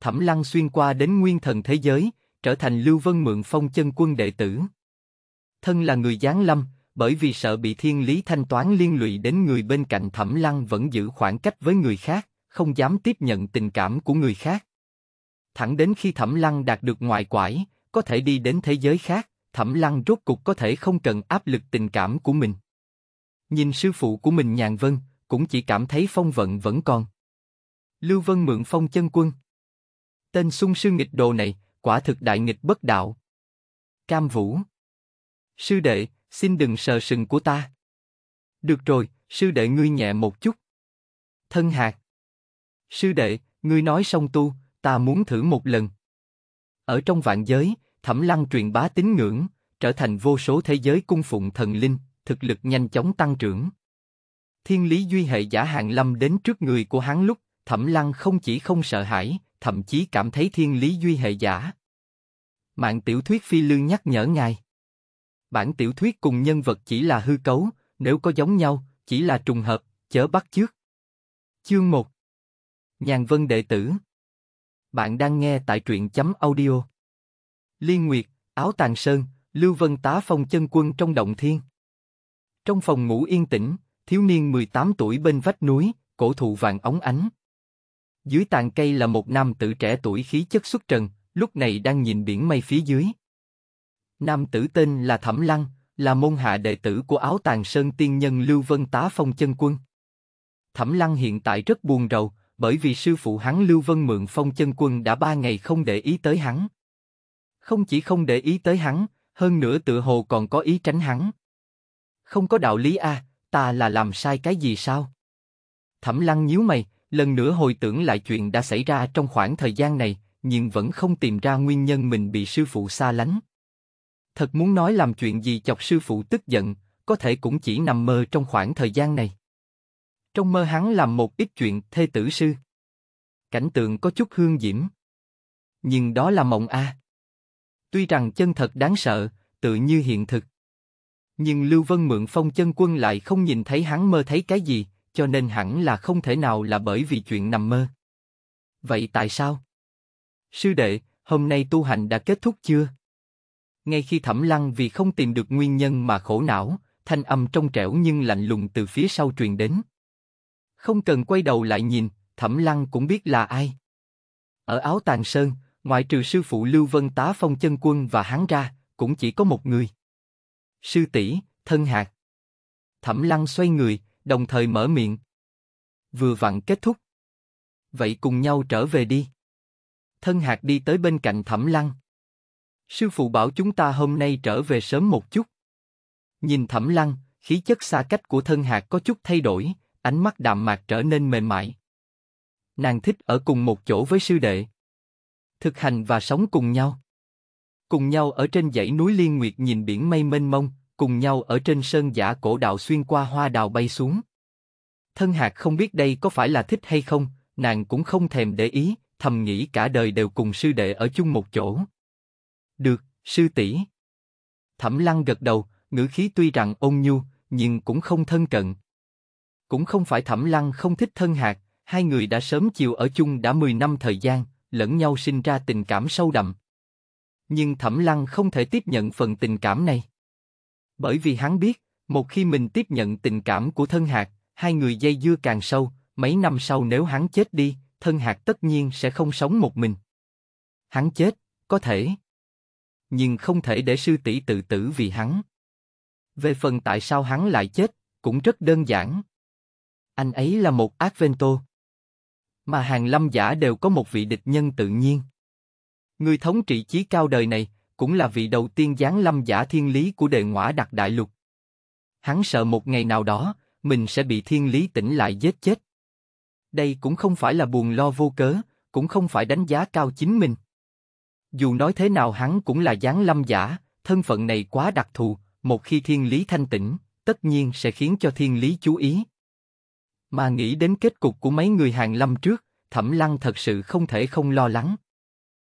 Thẩm Lăng xuyên qua đến nguyên thần thế giới, trở thành Lưu Vân Mượn Phong chân quân đệ tử. Thân là người Giáng Lâm, bởi vì sợ bị thiên lý thanh toán liên lụy đến người bên cạnh Thẩm Lăng vẫn giữ khoảng cách với người khác, không dám tiếp nhận tình cảm của người khác. Thẳng đến khi Thẩm Lăng đạt được ngoại quải, có thể đi đến thế giới khác, Thẩm Lăng rốt cục có thể không cần áp lực tình cảm của mình. Nhìn sư phụ của mình Nhàn Vân, cũng chỉ cảm thấy phong vận vẫn còn. Lưu Vân mượn phong chân quân. Tên sung sư nghịch đồ này, quả thực đại nghịch bất đạo. Cam Vũ Sư đệ, xin đừng sờ sừng của ta. Được rồi, sư đệ ngươi nhẹ một chút. Thân hạt Sư đệ, ngươi nói xong tu, ta muốn thử một lần. Ở trong vạn giới, thẩm lăng truyền bá tín ngưỡng, trở thành vô số thế giới cung phụng thần linh, thực lực nhanh chóng tăng trưởng. Thiên lý duy hệ giả hạng lâm đến trước người của hắn lúc, thẩm lăng không chỉ không sợ hãi, thậm chí cảm thấy thiên lý duy hệ giả. Mạng tiểu thuyết phi lương nhắc nhở ngài. Bản tiểu thuyết cùng nhân vật chỉ là hư cấu, nếu có giống nhau, chỉ là trùng hợp, chớ bắt chước. Chương 1 Nhàn Vân đệ tử Bạn đang nghe tại truyện chấm audio. Liên Nguyệt, Áo Tàng Sơn, Lưu Vân tá phong chân quân trong động thiên. Trong phòng ngủ yên tĩnh, thiếu niên 18 tuổi bên vách núi, cổ thụ vàng óng ánh. Dưới tàn cây là một nam tử trẻ tuổi khí chất xuất trần, lúc này đang nhìn biển mây phía dưới. Nam tử tên là Thẩm Lăng, là môn hạ đệ tử của áo tàng sơn tiên nhân Lưu Vân Tá Phong chân quân. Thẩm Lăng hiện tại rất buồn rầu, bởi vì sư phụ hắn Lưu Vân Mượn Phong chân quân đã ba ngày không để ý tới hắn. Không chỉ không để ý tới hắn, hơn nữa tự hồ còn có ý tránh hắn. Không có đạo lý a, à, ta là làm sai cái gì sao? Thẩm Lăng nhíu mày, lần nữa hồi tưởng lại chuyện đã xảy ra trong khoảng thời gian này, nhưng vẫn không tìm ra nguyên nhân mình bị sư phụ xa lánh. Thật muốn nói làm chuyện gì chọc sư phụ tức giận, có thể cũng chỉ nằm mơ trong khoảng thời gian này. Trong mơ hắn làm một ít chuyện thê tử sư. Cảnh tượng có chút hương diễm. Nhưng đó là mộng a. Tuy rằng chân thật đáng sợ, tự như hiện thực. Nhưng Lưu Vân mượn phong chân quân lại không nhìn thấy hắn mơ thấy cái gì, cho nên hẳn là không thể nào là bởi vì chuyện nằm mơ. Vậy tại sao? Sư đệ, hôm nay tu hành đã kết thúc chưa? Ngay khi Thẩm Lăng vì không tìm được nguyên nhân mà khổ não, thanh âm trong trẻo nhưng lạnh lùng từ phía sau truyền đến. Không cần quay đầu lại nhìn, Thẩm Lăng cũng biết là ai. Ở áo tàng sơn, ngoại trừ sư phụ Lưu Vân Tá Phong chân quân và hắn ra, cũng chỉ có một người. Sư tỷ, thân hạt. Thẩm Lăng xoay người, đồng thời mở miệng. Vừa vặn kết thúc. Vậy cùng nhau trở về đi. Thân hạt đi tới bên cạnh Thẩm Lăng. Sư phụ bảo chúng ta hôm nay trở về sớm một chút. Nhìn Thẩm Lăng, khí chất xa cách của thân hạt có chút thay đổi, ánh mắt đạm mạc trở nên mềm mại. Nàng thích ở cùng một chỗ với sư đệ. Thực hành và sống cùng nhau. Cùng nhau ở trên dãy núi Liên Nguyệt nhìn biển mây mênh mông, cùng nhau ở trên sơn giả cổ đạo xuyên qua hoa đào bay xuống. Thân hạt không biết đây có phải là thích hay không, nàng cũng không thèm để ý, thầm nghĩ cả đời đều cùng sư đệ ở chung một chỗ. Được, sư tỷ. Thẩm lăng gật đầu, ngữ khí tuy rằng ôn nhu, nhưng cũng không thân cận. Cũng không phải thẩm lăng không thích thân hạt, hai người đã sớm chiều ở chung đã 10 năm thời gian, lẫn nhau sinh ra tình cảm sâu đậm. Nhưng thẩm lăng không thể tiếp nhận phần tình cảm này bởi vì hắn biết, một khi mình tiếp nhận tình cảm của thân hạt, hai người dây dưa càng sâu, mấy năm sau nếu hắn chết đi, thân hạt tất nhiên sẽ không sống một mình. Hắn chết, có thể. Nhưng không thể để sư tỷ tự tử vì hắn. Về phần tại sao hắn lại chết, cũng rất đơn giản. Anh ấy là một ác vento. Mà hàng lâm giả đều có một vị địch nhân tự nhiên. Người thống trị trí cao đời này, cũng là vị đầu tiên giáng lâm giả thiên lý của đệ ngõa đặc đại lục. Hắn sợ một ngày nào đó, mình sẽ bị thiên lý tỉnh lại giết chết. Đây cũng không phải là buồn lo vô cớ, cũng không phải đánh giá cao chính mình. Dù nói thế nào hắn cũng là giáng lâm giả, thân phận này quá đặc thù, một khi thiên lý thanh tỉnh tất nhiên sẽ khiến cho thiên lý chú ý. Mà nghĩ đến kết cục của mấy người hàng lâm trước, Thẩm Lăng thật sự không thể không lo lắng.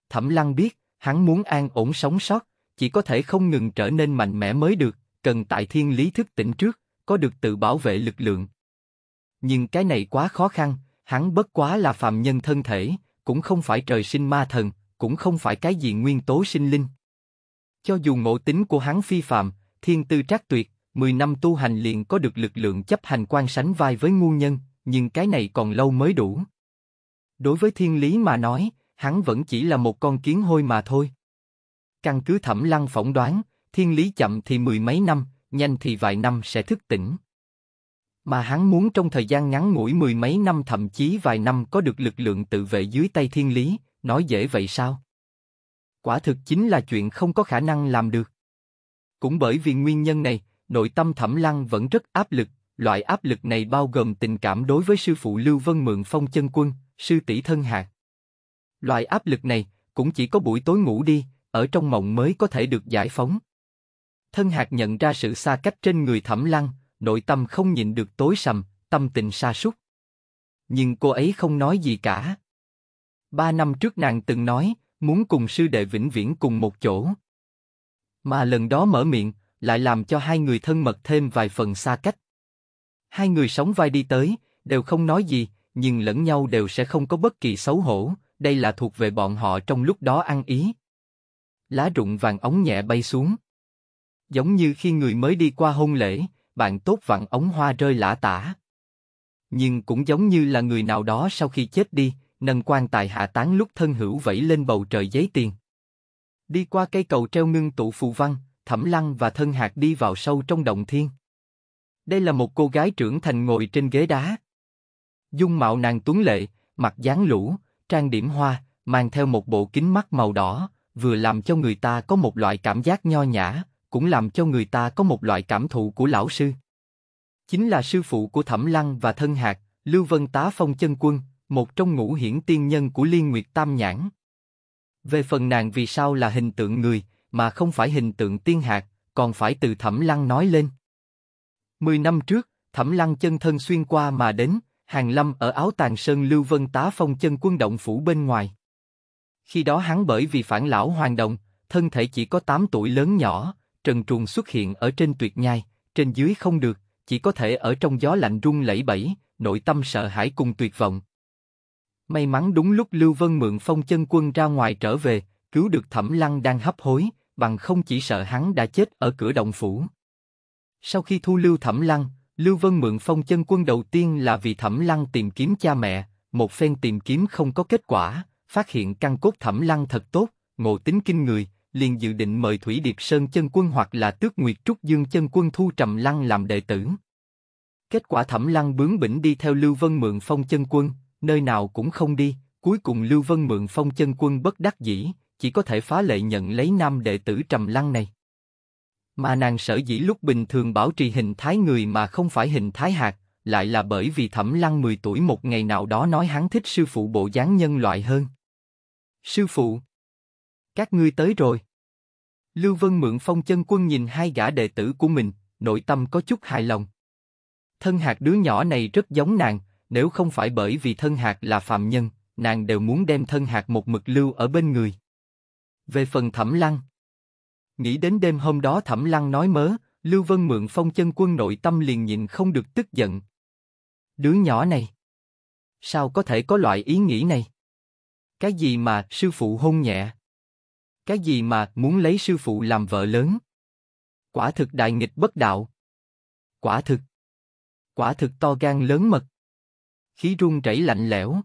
Thẩm Lăng biết, hắn muốn an ổn sống sót, chỉ có thể không ngừng trở nên mạnh mẽ mới được, cần tại thiên lý thức tỉnh trước, có được tự bảo vệ lực lượng. Nhưng cái này quá khó khăn, hắn bất quá là phàm nhân thân thể, cũng không phải trời sinh ma thần, cũng không phải cái gì nguyên tố sinh linh. Cho dù ngộ tính của hắn phi phàm, thiên tư trác tuyệt, 10 năm tu hành liền có được lực lượng chấp hành quan sánh vai với ngu nhân, nhưng cái này còn lâu mới đủ. Đối với thiên lý mà nói, hắn vẫn chỉ là một con kiến hôi mà thôi. Căn cứ thẩm lăng phỏng đoán, thiên lý chậm thì mười mấy năm, nhanh thì vài năm sẽ thức tỉnh. Mà hắn muốn trong thời gian ngắn ngủi mười mấy năm thậm chí vài năm có được lực lượng tự vệ dưới tay thiên lý, nói dễ vậy sao? Quả thực chính là chuyện không có khả năng làm được. Cũng bởi vì nguyên nhân này, nội tâm thẩm lăng vẫn rất áp lực, loại áp lực này bao gồm tình cảm đối với sư phụ Lưu Vân Mượn Phong chân quân, sư tỷ thân hạt, Loại áp lực này, cũng chỉ có buổi tối ngủ đi, ở trong mộng mới có thể được giải phóng. Thân hạt nhận ra sự xa cách trên người thẩm lăng, nội tâm không nhịn được tối sầm, tâm tình sa sút. Nhưng cô ấy không nói gì cả. Ba năm trước nàng từng nói, muốn cùng sư đệ vĩnh viễn cùng một chỗ. Mà lần đó mở miệng, lại làm cho hai người thân mật thêm vài phần xa cách. Hai người sống vai đi tới, đều không nói gì, nhưng lẫn nhau đều sẽ không có bất kỳ xấu hổ, đây là thuộc về bọn họ trong lúc đó ăn ý. Lá rụng vàng ống nhẹ bay xuống. Giống như khi người mới đi qua hôn lễ, bạn tốt vặn ống hoa rơi lã tả. Nhưng cũng giống như là người nào đó sau khi chết đi, nâng quan tài hạ tán lúc thân hữu vẫy lên bầu trời giấy tiền. Đi qua cây cầu treo ngưng tụ phù văn, thẩm lăng và thân hạt đi vào sâu trong động thiên. Đây là một cô gái trưởng thành ngồi trên ghế đá. Dung mạo nàng tuấn lệ, mặt dáng lũ, trang điểm hoa, mang theo một bộ kính mắt màu đỏ, vừa làm cho người ta có một loại cảm giác nho nhã, cũng làm cho người ta có một loại cảm thụ của lão sư. Chính là sư phụ của Thẩm Lăng và Thân Hạc, Lưu Vân Tá Phong Chân Quân, một trong ngũ hiển tiên nhân của Liên Nguyệt Tam Nhãn. Về phần nàng vì sao là hình tượng người, mà không phải hình tượng tiên hạt, còn phải từ Thẩm Lăng nói lên. Mười năm trước, Thẩm Lăng chân thân xuyên qua mà đến, Hàng Lâm ở áo tàng sơn Lưu Vân tá phong chân quân động phủ bên ngoài. Khi đó hắn bởi vì phản lão hoàng động, thân thể chỉ có 8 tuổi lớn nhỏ, trần truồng xuất hiện ở trên tuyệt nhai, trên dưới không được, chỉ có thể ở trong gió lạnh rung lẩy bẩy, nội tâm sợ hãi cùng tuyệt vọng. May mắn đúng lúc Lưu Vân mượn phong chân quân ra ngoài trở về, cứu được Thẩm Lăng đang hấp hối, bằng không chỉ sợ hắn đã chết ở cửa động phủ. Sau khi thu lưu Thẩm Lăng, Lưu Vân mượn phong chân quân đầu tiên là vì Thẩm Lăng tìm kiếm cha mẹ, một phen tìm kiếm không có kết quả, phát hiện căn cốt Thẩm Lăng thật tốt, ngộ tính kinh người, liền dự định mời Thủy Điệp Sơn chân quân hoặc là Tước Nguyệt Trúc Dương chân quân thu Trầm Lăng làm đệ tử. Kết quả Thẩm Lăng bướng bỉnh đi theo Lưu Vân mượn phong chân quân, nơi nào cũng không đi, cuối cùng Lưu Vân mượn phong chân quân bất đắc dĩ, chỉ có thể phá lệ nhận lấy nam đệ tử Trầm Lăng này. Mà nàng sở dĩ lúc bình thường bảo trì hình thái người mà không phải hình thái hạt, lại là bởi vì Thẩm Lăng 10 tuổi một ngày nào đó nói hắn thích sư phụ bộ dáng nhân loại hơn. Sư phụ, các ngươi tới rồi. Lưu Vân mượn phong chân quân nhìn hai gã đệ tử của mình, nội tâm có chút hài lòng. Thân hạt đứa nhỏ này rất giống nàng, nếu không phải bởi vì thân hạt là phạm nhân, nàng đều muốn đem thân hạt một mực lưu ở bên người. Về phần thẩm lăng, Nghĩ đến đêm hôm đó Thẩm Lăng nói mớ, Lưu Vân mượn phong chân quân nội tâm liền nhịn không được tức giận. Đứa nhỏ này, sao có thể có loại ý nghĩ này? Cái gì mà sư phụ hôn nhẹ? Cái gì mà muốn lấy sư phụ làm vợ lớn? Quả thực đại nghịch bất đạo. Quả thực. Quả thực to gan lớn mật. Khí run chảy lạnh lẽo.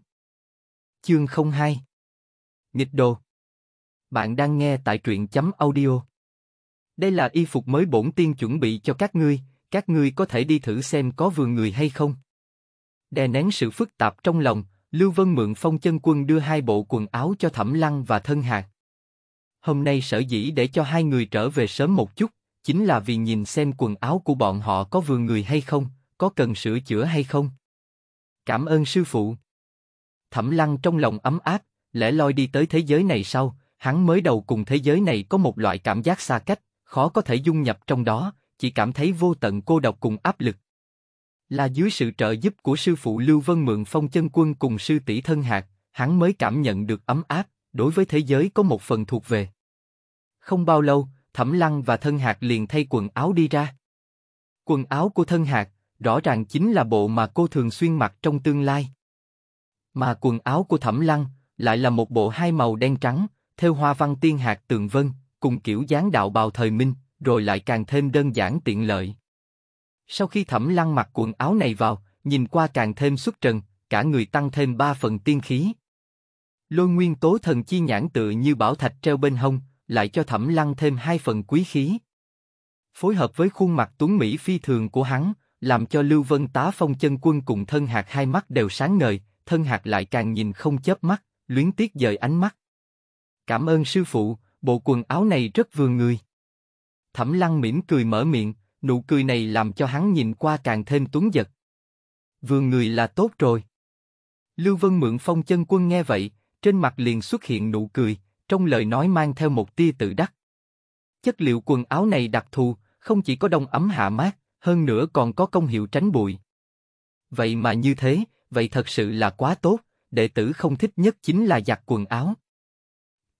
Chương 02 Nghịch đồ Bạn đang nghe tại truyện chấm audio đây là y phục mới bổn tiên chuẩn bị cho các ngươi, các ngươi có thể đi thử xem có vừa người hay không. Đè nén sự phức tạp trong lòng, Lưu Vân mượn phong chân quân đưa hai bộ quần áo cho Thẩm Lăng và Thân Hạc. Hôm nay sở dĩ để cho hai người trở về sớm một chút, chính là vì nhìn xem quần áo của bọn họ có vừa người hay không, có cần sửa chữa hay không. Cảm ơn sư phụ. Thẩm Lăng trong lòng ấm áp, lẽ loi đi tới thế giới này sau, hắn mới đầu cùng thế giới này có một loại cảm giác xa cách, khó có thể dung nhập trong đó, chỉ cảm thấy vô tận cô độc cùng áp lực. Là dưới sự trợ giúp của sư phụ Lưu Vân Mượn Phong Chân Quân cùng sư tỷ Thân Hạc, hắn mới cảm nhận được ấm áp, đối với thế giới có một phần thuộc về. Không bao lâu, Thẩm Lăng và Thân Hạc liền thay quần áo đi ra. Quần áo của Thân Hạc rõ ràng chính là bộ mà cô thường xuyên mặc trong tương lai. Mà quần áo của Thẩm Lăng lại là một bộ hai màu đen trắng, theo hoa văn tiên hạt tường vân, cùng kiểu dáng đạo bào thời minh, rồi lại càng thêm đơn giản tiện lợi. Sau khi Thẩm Lăng mặc quần áo này vào, nhìn qua càng thêm xuất trần, cả người tăng thêm ba phần tiên khí. Lôi nguyên tố thần chi nhãn tự như bảo thạch treo bên hông, lại cho Thẩm Lăng thêm hai phần quý khí. Phối hợp với khuôn mặt tuấn mỹ phi thường của hắn, làm cho Lưu Vân tá phong chân quân cùng thân hạt hai mắt đều sáng ngời, thân hạt lại càng nhìn không chớp mắt, luyến tiếc dời ánh mắt. Cảm ơn sư phụ, bộ quần áo này rất vừa người. Thẩm Lăng mỉm cười mở miệng, nụ cười này làm cho hắn nhìn qua càng thêm tuấn giật. Vừa người là tốt rồi. Lưu Vân mượn phong chân quân nghe vậy, trên mặt liền xuất hiện nụ cười, trong lời nói mang theo một tia tự đắc. Chất liệu quần áo này đặc thù, không chỉ có đông ấm hạ mát, hơn nữa còn có công hiệu tránh bụi. Vậy mà như thế, vậy thật sự là quá tốt, đệ tử không thích nhất chính là giặt quần áo.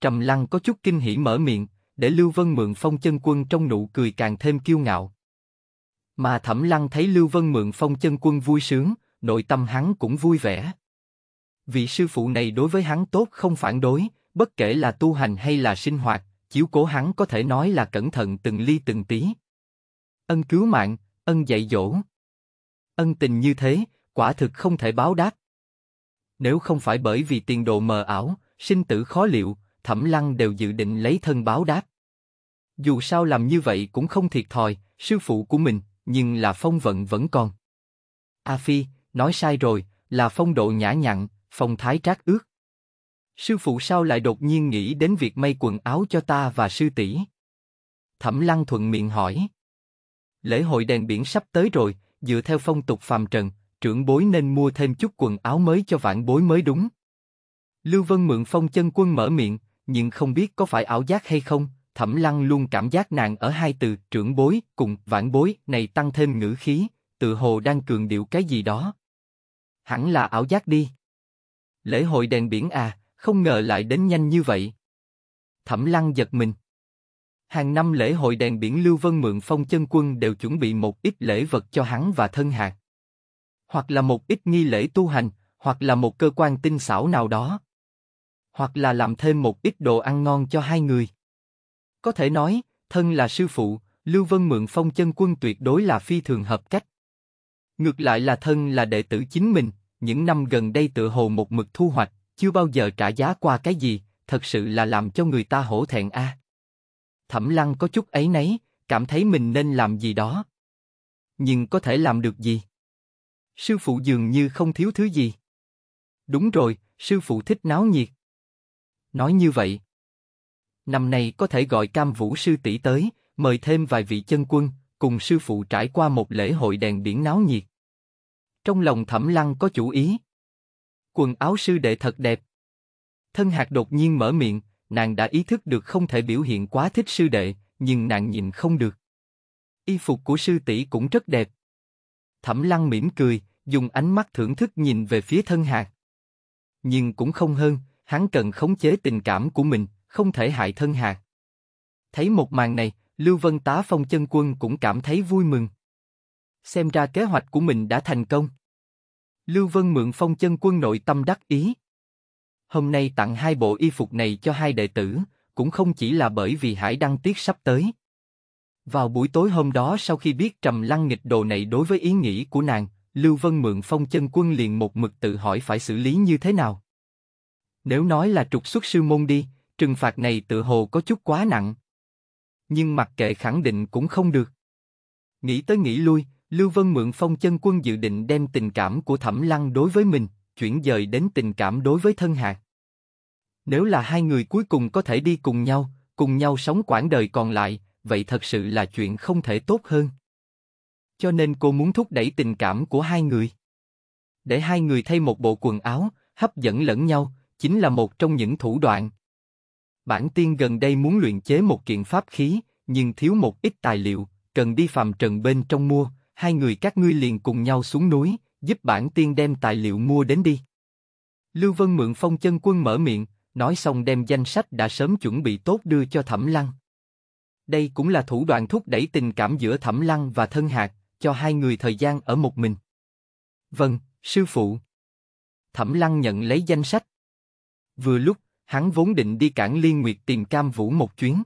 Trầm Lăng có chút kinh hỉ mở miệng, để Lưu Vân Mượn Phong chân quân trong nụ cười càng thêm kiêu ngạo. Mà Thẩm Lăng thấy Lưu Vân Mượn Phong chân quân vui sướng, nội tâm hắn cũng vui vẻ. Vị sư phụ này đối với hắn tốt không phản đối, bất kể là tu hành hay là sinh hoạt, chiếu cố hắn có thể nói là cẩn thận từng ly từng tí. Ân cứu mạng, ân dạy dỗ. Ân tình như thế, quả thực không thể báo đáp. Nếu không phải bởi vì tiền đồ mờ ảo, sinh tử khó liệu, Thẩm Lăng đều dự định lấy thân báo đáp. Dù sao làm như vậy cũng không thiệt thòi, sư phụ của mình, nhưng là phong vận vẫn còn. A Phi, nói sai rồi, là phong độ nhã nhặn, phong thái trác ước. Sư phụ sao lại đột nhiên nghĩ đến việc may quần áo cho ta và sư tỷ? Thẩm Lăng thuận miệng hỏi. Lễ hội đèn biển sắp tới rồi, dựa theo phong tục phàm trần, trưởng bối nên mua thêm chút quần áo mới cho vạn bối mới đúng. Lưu Vân mượn phong chân quân mở miệng, nhưng không biết có phải ảo giác hay không, Thẩm Lăng luôn cảm giác nàng ở hai từ trưởng bối cùng vãn bối này tăng thêm ngữ khí, tự hồ đang cường điệu cái gì đó. Hẳn là ảo giác đi. Lễ hội đèn biển à, không ngờ lại đến nhanh như vậy. Thẩm Lăng giật mình. Hàng năm lễ hội đèn biển Lưu Vân Mượn Phong Chân Quân đều chuẩn bị một ít lễ vật cho hắn và thân hạt. Hoặc là một ít nghi lễ tu hành, hoặc là một cơ quan tinh xảo nào đó hoặc là làm thêm một ít đồ ăn ngon cho hai người. Có thể nói, thân là sư phụ, Lưu Vân mượn phong chân quân tuyệt đối là phi thường hợp cách. Ngược lại là thân là đệ tử chính mình, những năm gần đây tự hồ một mực thu hoạch, chưa bao giờ trả giá qua cái gì, thật sự là làm cho người ta hổ thẹn a. Thẩm Lăng có chút ấy nấy, cảm thấy mình nên làm gì đó. Nhưng có thể làm được gì? Sư phụ dường như không thiếu thứ gì. Đúng rồi, sư phụ thích náo nhiệt, nói như vậy. Năm nay có thể gọi cam vũ sư tỷ tới, mời thêm vài vị chân quân, cùng sư phụ trải qua một lễ hội đèn biển náo nhiệt. Trong lòng thẩm lăng có chủ ý. Quần áo sư đệ thật đẹp. Thân hạt đột nhiên mở miệng, nàng đã ý thức được không thể biểu hiện quá thích sư đệ, nhưng nàng nhìn không được. Y phục của sư tỷ cũng rất đẹp. Thẩm lăng mỉm cười, dùng ánh mắt thưởng thức nhìn về phía thân hạt. Nhưng cũng không hơn, hắn cần khống chế tình cảm của mình, không thể hại thân hạt. Thấy một màn này, Lưu Vân Tá Phong chân quân cũng cảm thấy vui mừng. Xem ra kế hoạch của mình đã thành công. Lưu Vân mượn Phong chân quân nội tâm đắc ý. Hôm nay tặng hai bộ y phục này cho hai đệ tử, cũng không chỉ là bởi vì Hải Đăng Tiết sắp tới. Vào buổi tối hôm đó sau khi biết Trầm Lăng nghịch đồ này đối với ý nghĩ của nàng, Lưu Vân mượn Phong chân quân liền một mực tự hỏi phải xử lý như thế nào. Nếu nói là trục xuất sư môn đi, trừng phạt này tự hồ có chút quá nặng. Nhưng mặc kệ khẳng định cũng không được. Nghĩ tới nghĩ lui, Lưu Vân mượn phong chân quân dự định đem tình cảm của Thẩm Lăng đối với mình, chuyển dời đến tình cảm đối với thân hạt. Nếu là hai người cuối cùng có thể đi cùng nhau, cùng nhau sống quãng đời còn lại, vậy thật sự là chuyện không thể tốt hơn. Cho nên cô muốn thúc đẩy tình cảm của hai người. Để hai người thay một bộ quần áo, hấp dẫn lẫn nhau, chính là một trong những thủ đoạn. Bản tiên gần đây muốn luyện chế một kiện pháp khí, nhưng thiếu một ít tài liệu, cần đi phàm trần bên trong mua, hai người các ngươi liền cùng nhau xuống núi, giúp bản tiên đem tài liệu mua đến đi. Lưu Vân mượn phong chân quân mở miệng, nói xong đem danh sách đã sớm chuẩn bị tốt đưa cho Thẩm Lăng. Đây cũng là thủ đoạn thúc đẩy tình cảm giữa Thẩm Lăng và Thân Hạc, cho hai người thời gian ở một mình. Vâng, sư phụ. Thẩm Lăng nhận lấy danh sách, Vừa lúc, hắn vốn định đi cản Liên Nguyệt tìm Cam Vũ một chuyến.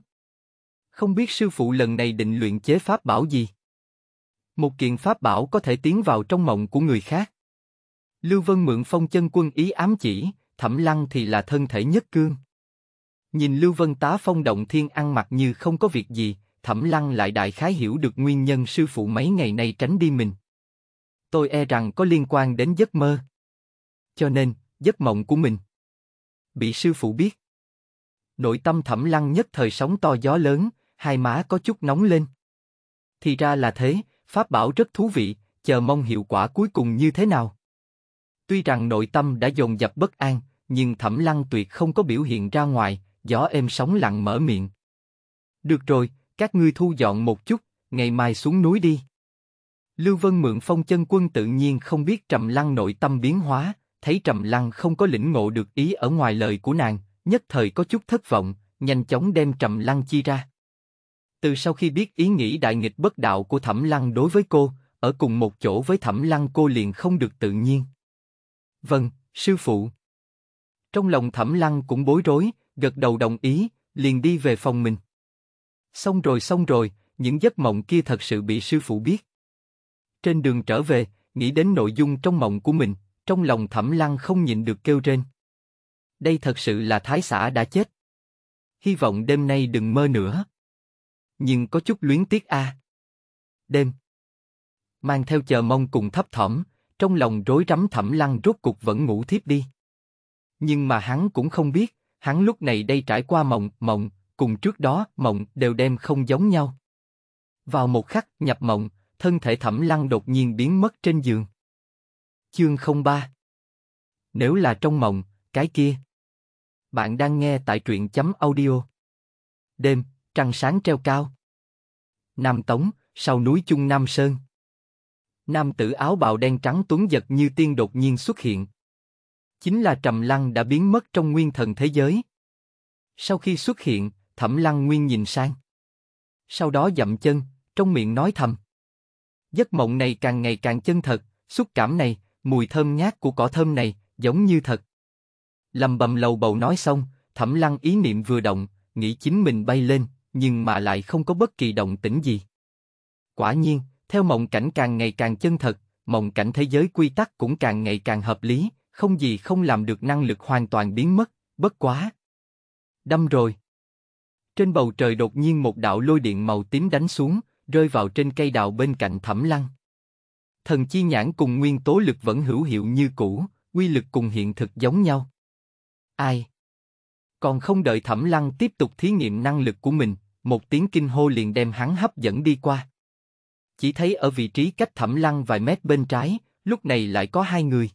Không biết sư phụ lần này định luyện chế pháp bảo gì? Một kiện pháp bảo có thể tiến vào trong mộng của người khác. Lưu Vân mượn phong chân quân ý ám chỉ, thẩm lăng thì là thân thể nhất cương. Nhìn Lưu Vân tá phong động thiên ăn mặc như không có việc gì, thẩm lăng lại đại khái hiểu được nguyên nhân sư phụ mấy ngày nay tránh đi mình. Tôi e rằng có liên quan đến giấc mơ. Cho nên, giấc mộng của mình bị sư phụ biết. Nội tâm thẩm lăng nhất thời sóng to gió lớn, hai má có chút nóng lên. Thì ra là thế, pháp bảo rất thú vị, chờ mong hiệu quả cuối cùng như thế nào. Tuy rằng nội tâm đã dồn dập bất an, nhưng thẩm lăng tuyệt không có biểu hiện ra ngoài, gió êm sóng lặng mở miệng. Được rồi, các ngươi thu dọn một chút, ngày mai xuống núi đi. Lưu Vân mượn phong chân quân tự nhiên không biết trầm lăng nội tâm biến hóa, thấy Trầm Lăng không có lĩnh ngộ được ý ở ngoài lời của nàng, nhất thời có chút thất vọng, nhanh chóng đem Trầm Lăng chi ra. Từ sau khi biết ý nghĩ đại nghịch bất đạo của Thẩm Lăng đối với cô, ở cùng một chỗ với Thẩm Lăng cô liền không được tự nhiên. Vâng, sư phụ. Trong lòng Thẩm Lăng cũng bối rối, gật đầu đồng ý, liền đi về phòng mình. Xong rồi xong rồi, những giấc mộng kia thật sự bị sư phụ biết. Trên đường trở về, nghĩ đến nội dung trong mộng của mình, trong lòng Thẩm Lăng không nhịn được kêu trên. Đây thật sự là Thái xã đã chết. Hy vọng đêm nay đừng mơ nữa. Nhưng có chút luyến tiếc a. À. Đêm. Mang theo chờ mong cùng thấp thỏm, trong lòng rối rắm Thẩm Lăng rốt cục vẫn ngủ thiếp đi. Nhưng mà hắn cũng không biết, hắn lúc này đây trải qua mộng, mộng, cùng trước đó mộng đều đem không giống nhau. Vào một khắc nhập mộng, thân thể Thẩm Lăng đột nhiên biến mất trên giường. Chương 03 Nếu là trong mộng, cái kia Bạn đang nghe tại truyện chấm audio Đêm, trăng sáng treo cao Nam Tống, sau núi chung Nam Sơn Nam tử áo bào đen trắng tuấn giật như tiên đột nhiên xuất hiện Chính là Trầm Lăng đã biến mất trong nguyên thần thế giới Sau khi xuất hiện, Thẩm Lăng Nguyên nhìn sang Sau đó dậm chân, trong miệng nói thầm Giấc mộng này càng ngày càng chân thật, xúc cảm này, mùi thơm ngát của cỏ thơm này, giống như thật. Lầm bầm lầu bầu nói xong, thẩm lăng ý niệm vừa động, nghĩ chính mình bay lên, nhưng mà lại không có bất kỳ động tĩnh gì. Quả nhiên, theo mộng cảnh càng ngày càng chân thật, mộng cảnh thế giới quy tắc cũng càng ngày càng hợp lý, không gì không làm được năng lực hoàn toàn biến mất, bất quá. Đâm rồi. Trên bầu trời đột nhiên một đạo lôi điện màu tím đánh xuống, rơi vào trên cây đào bên cạnh thẩm lăng thần chi nhãn cùng nguyên tố lực vẫn hữu hiệu như cũ, quy lực cùng hiện thực giống nhau. Ai? Còn không đợi Thẩm Lăng tiếp tục thí nghiệm năng lực của mình, một tiếng kinh hô liền đem hắn hấp dẫn đi qua. Chỉ thấy ở vị trí cách Thẩm Lăng vài mét bên trái, lúc này lại có hai người.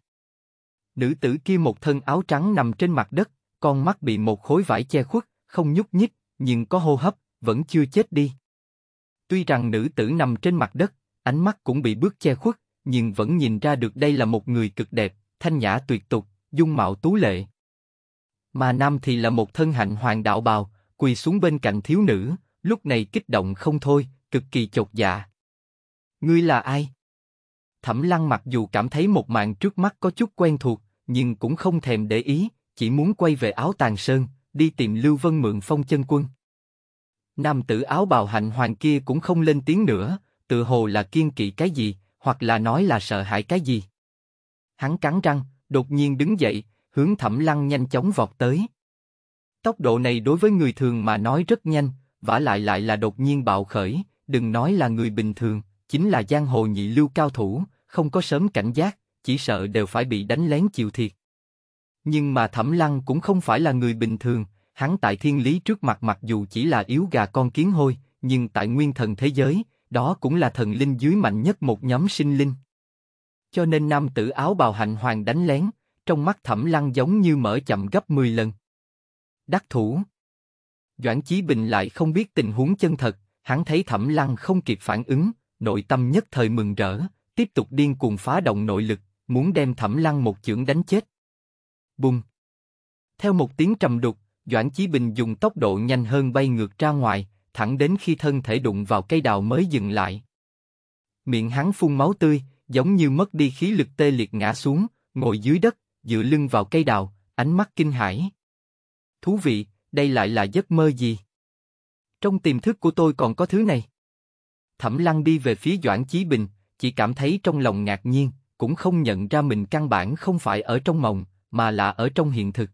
Nữ tử kia một thân áo trắng nằm trên mặt đất, con mắt bị một khối vải che khuất, không nhúc nhích, nhưng có hô hấp, vẫn chưa chết đi. Tuy rằng nữ tử nằm trên mặt đất, ánh mắt cũng bị bước che khuất, nhưng vẫn nhìn ra được đây là một người cực đẹp, thanh nhã tuyệt tục, dung mạo tú lệ. Mà nam thì là một thân hạnh hoàng đạo bào, quỳ xuống bên cạnh thiếu nữ, lúc này kích động không thôi, cực kỳ chột dạ. Ngươi là ai? Thẩm Lăng mặc dù cảm thấy một màn trước mắt có chút quen thuộc, nhưng cũng không thèm để ý, chỉ muốn quay về áo tàn sơn, đi tìm Lưu Vân mượn phong chân quân. Nam tử áo bào hạnh hoàng kia cũng không lên tiếng nữa, tự hồ là kiên kỵ cái gì, hoặc là nói là sợ hãi cái gì. Hắn cắn răng, đột nhiên đứng dậy, hướng Thẩm Lăng nhanh chóng vọt tới. Tốc độ này đối với người thường mà nói rất nhanh, vả lại lại là đột nhiên bạo khởi, đừng nói là người bình thường, chính là giang hồ nhị lưu cao thủ, không có sớm cảnh giác, chỉ sợ đều phải bị đánh lén chịu thiệt. Nhưng mà Thẩm Lăng cũng không phải là người bình thường, hắn tại thiên lý trước mặt mặc dù chỉ là yếu gà con kiến hôi, nhưng tại nguyên thần thế giới, đó cũng là thần linh dưới mạnh nhất một nhóm sinh linh. Cho nên nam tử áo bào hạnh hoàng đánh lén, trong mắt thẩm lăng giống như mở chậm gấp 10 lần. Đắc thủ Doãn Chí Bình lại không biết tình huống chân thật, hắn thấy thẩm lăng không kịp phản ứng, nội tâm nhất thời mừng rỡ, tiếp tục điên cuồng phá động nội lực, muốn đem thẩm lăng một chưởng đánh chết. Bùng! Theo một tiếng trầm đục, Doãn Chí Bình dùng tốc độ nhanh hơn bay ngược ra ngoài, thẳng đến khi thân thể đụng vào cây đào mới dừng lại. Miệng hắn phun máu tươi, giống như mất đi khí lực tê liệt ngã xuống, ngồi dưới đất, dựa lưng vào cây đào, ánh mắt kinh hãi. Thú vị, đây lại là giấc mơ gì? Trong tiềm thức của tôi còn có thứ này. Thẩm Lăng đi về phía Doãn Chí Bình, chỉ cảm thấy trong lòng ngạc nhiên, cũng không nhận ra mình căn bản không phải ở trong mộng, mà là ở trong hiện thực.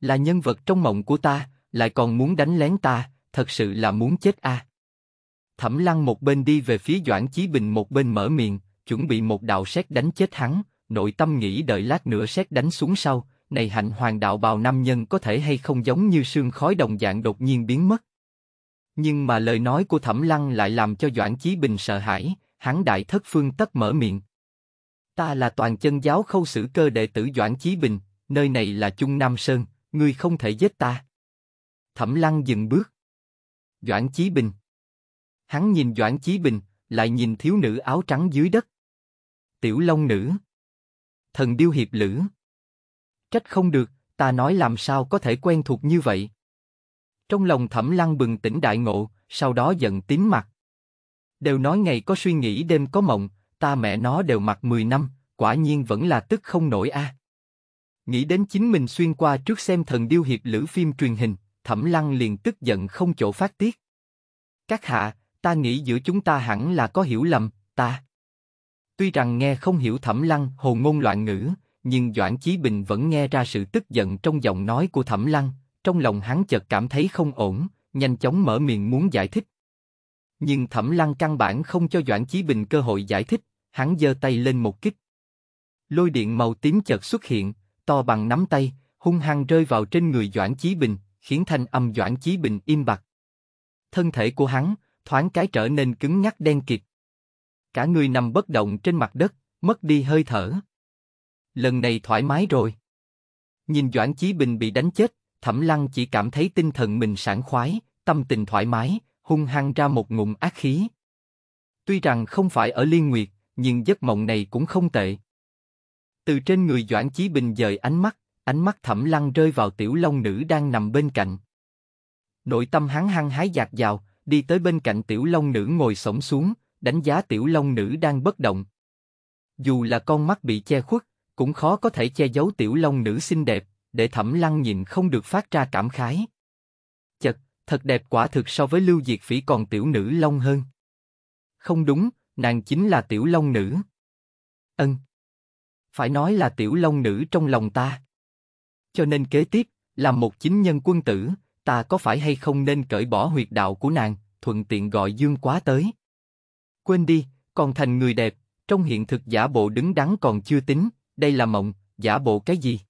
Là nhân vật trong mộng của ta, lại còn muốn đánh lén ta, thật sự là muốn chết a. À. Thẩm Lăng một bên đi về phía Doãn Chí Bình một bên mở miệng, chuẩn bị một đạo sét đánh chết hắn, nội tâm nghĩ đợi lát nữa sét đánh xuống sau, này hạnh hoàng đạo bào nam nhân có thể hay không giống như sương khói đồng dạng đột nhiên biến mất. Nhưng mà lời nói của Thẩm Lăng lại làm cho Doãn Chí Bình sợ hãi, hắn đại thất phương tất mở miệng. Ta là toàn chân giáo khâu sử cơ đệ tử Doãn Chí Bình, nơi này là Trung Nam Sơn, ngươi không thể giết ta. Thẩm Lăng dừng bước. Doãn Chí Bình. Hắn nhìn Doãn Chí Bình, lại nhìn thiếu nữ áo trắng dưới đất. Tiểu Long Nữ. Thần Điêu Hiệp Lữ. Trách không được, ta nói làm sao có thể quen thuộc như vậy. Trong lòng thẩm lăng bừng tỉnh đại ngộ, sau đó giận tím mặt. Đều nói ngày có suy nghĩ đêm có mộng, ta mẹ nó đều mặc 10 năm, quả nhiên vẫn là tức không nổi a. À. Nghĩ đến chính mình xuyên qua trước xem thần điêu hiệp lữ phim truyền hình. Thẩm Lăng liền tức giận không chỗ phát tiết. Các hạ, ta nghĩ giữa chúng ta hẳn là có hiểu lầm, ta. Tuy rằng nghe không hiểu Thẩm Lăng hồ ngôn loạn ngữ, nhưng Doãn Chí Bình vẫn nghe ra sự tức giận trong giọng nói của Thẩm Lăng, trong lòng hắn chợt cảm thấy không ổn, nhanh chóng mở miệng muốn giải thích. Nhưng Thẩm Lăng căn bản không cho Doãn Chí Bình cơ hội giải thích, hắn giơ tay lên một kích. Lôi điện màu tím chợt xuất hiện, to bằng nắm tay, hung hăng rơi vào trên người Doãn Chí Bình, khiến thanh âm Doãn Chí Bình im bặt. Thân thể của hắn, thoáng cái trở nên cứng nhắc đen kịt. Cả người nằm bất động trên mặt đất, mất đi hơi thở. Lần này thoải mái rồi. Nhìn Doãn Chí Bình bị đánh chết, Thẩm Lăng chỉ cảm thấy tinh thần mình sảng khoái, tâm tình thoải mái, hung hăng ra một ngụm ác khí. Tuy rằng không phải ở Liên Nguyệt, nhưng giấc mộng này cũng không tệ. Từ trên người Doãn Chí Bình dời ánh mắt, Ánh mắt thẩm lăng rơi vào tiểu long nữ đang nằm bên cạnh. Nội tâm hắn hăng hái dạt dào, đi tới bên cạnh tiểu long nữ ngồi sổng xuống, đánh giá tiểu long nữ đang bất động. Dù là con mắt bị che khuất, cũng khó có thể che giấu tiểu long nữ xinh đẹp, để thẩm lăng nhìn không được phát ra cảm khái. Chật, thật đẹp quả thực so với lưu diệt phỉ còn tiểu nữ long hơn. Không đúng, nàng chính là tiểu long nữ. Ân. Phải nói là tiểu long nữ trong lòng ta. Cho nên kế tiếp, làm một chính nhân quân tử, ta có phải hay không nên cởi bỏ huyệt đạo của nàng, thuận tiện gọi Dương Quá tới. Quên đi, còn thành người đẹp, trong hiện thực giả bộ đứng đắn còn chưa tính, đây là mộng, giả bộ cái gì?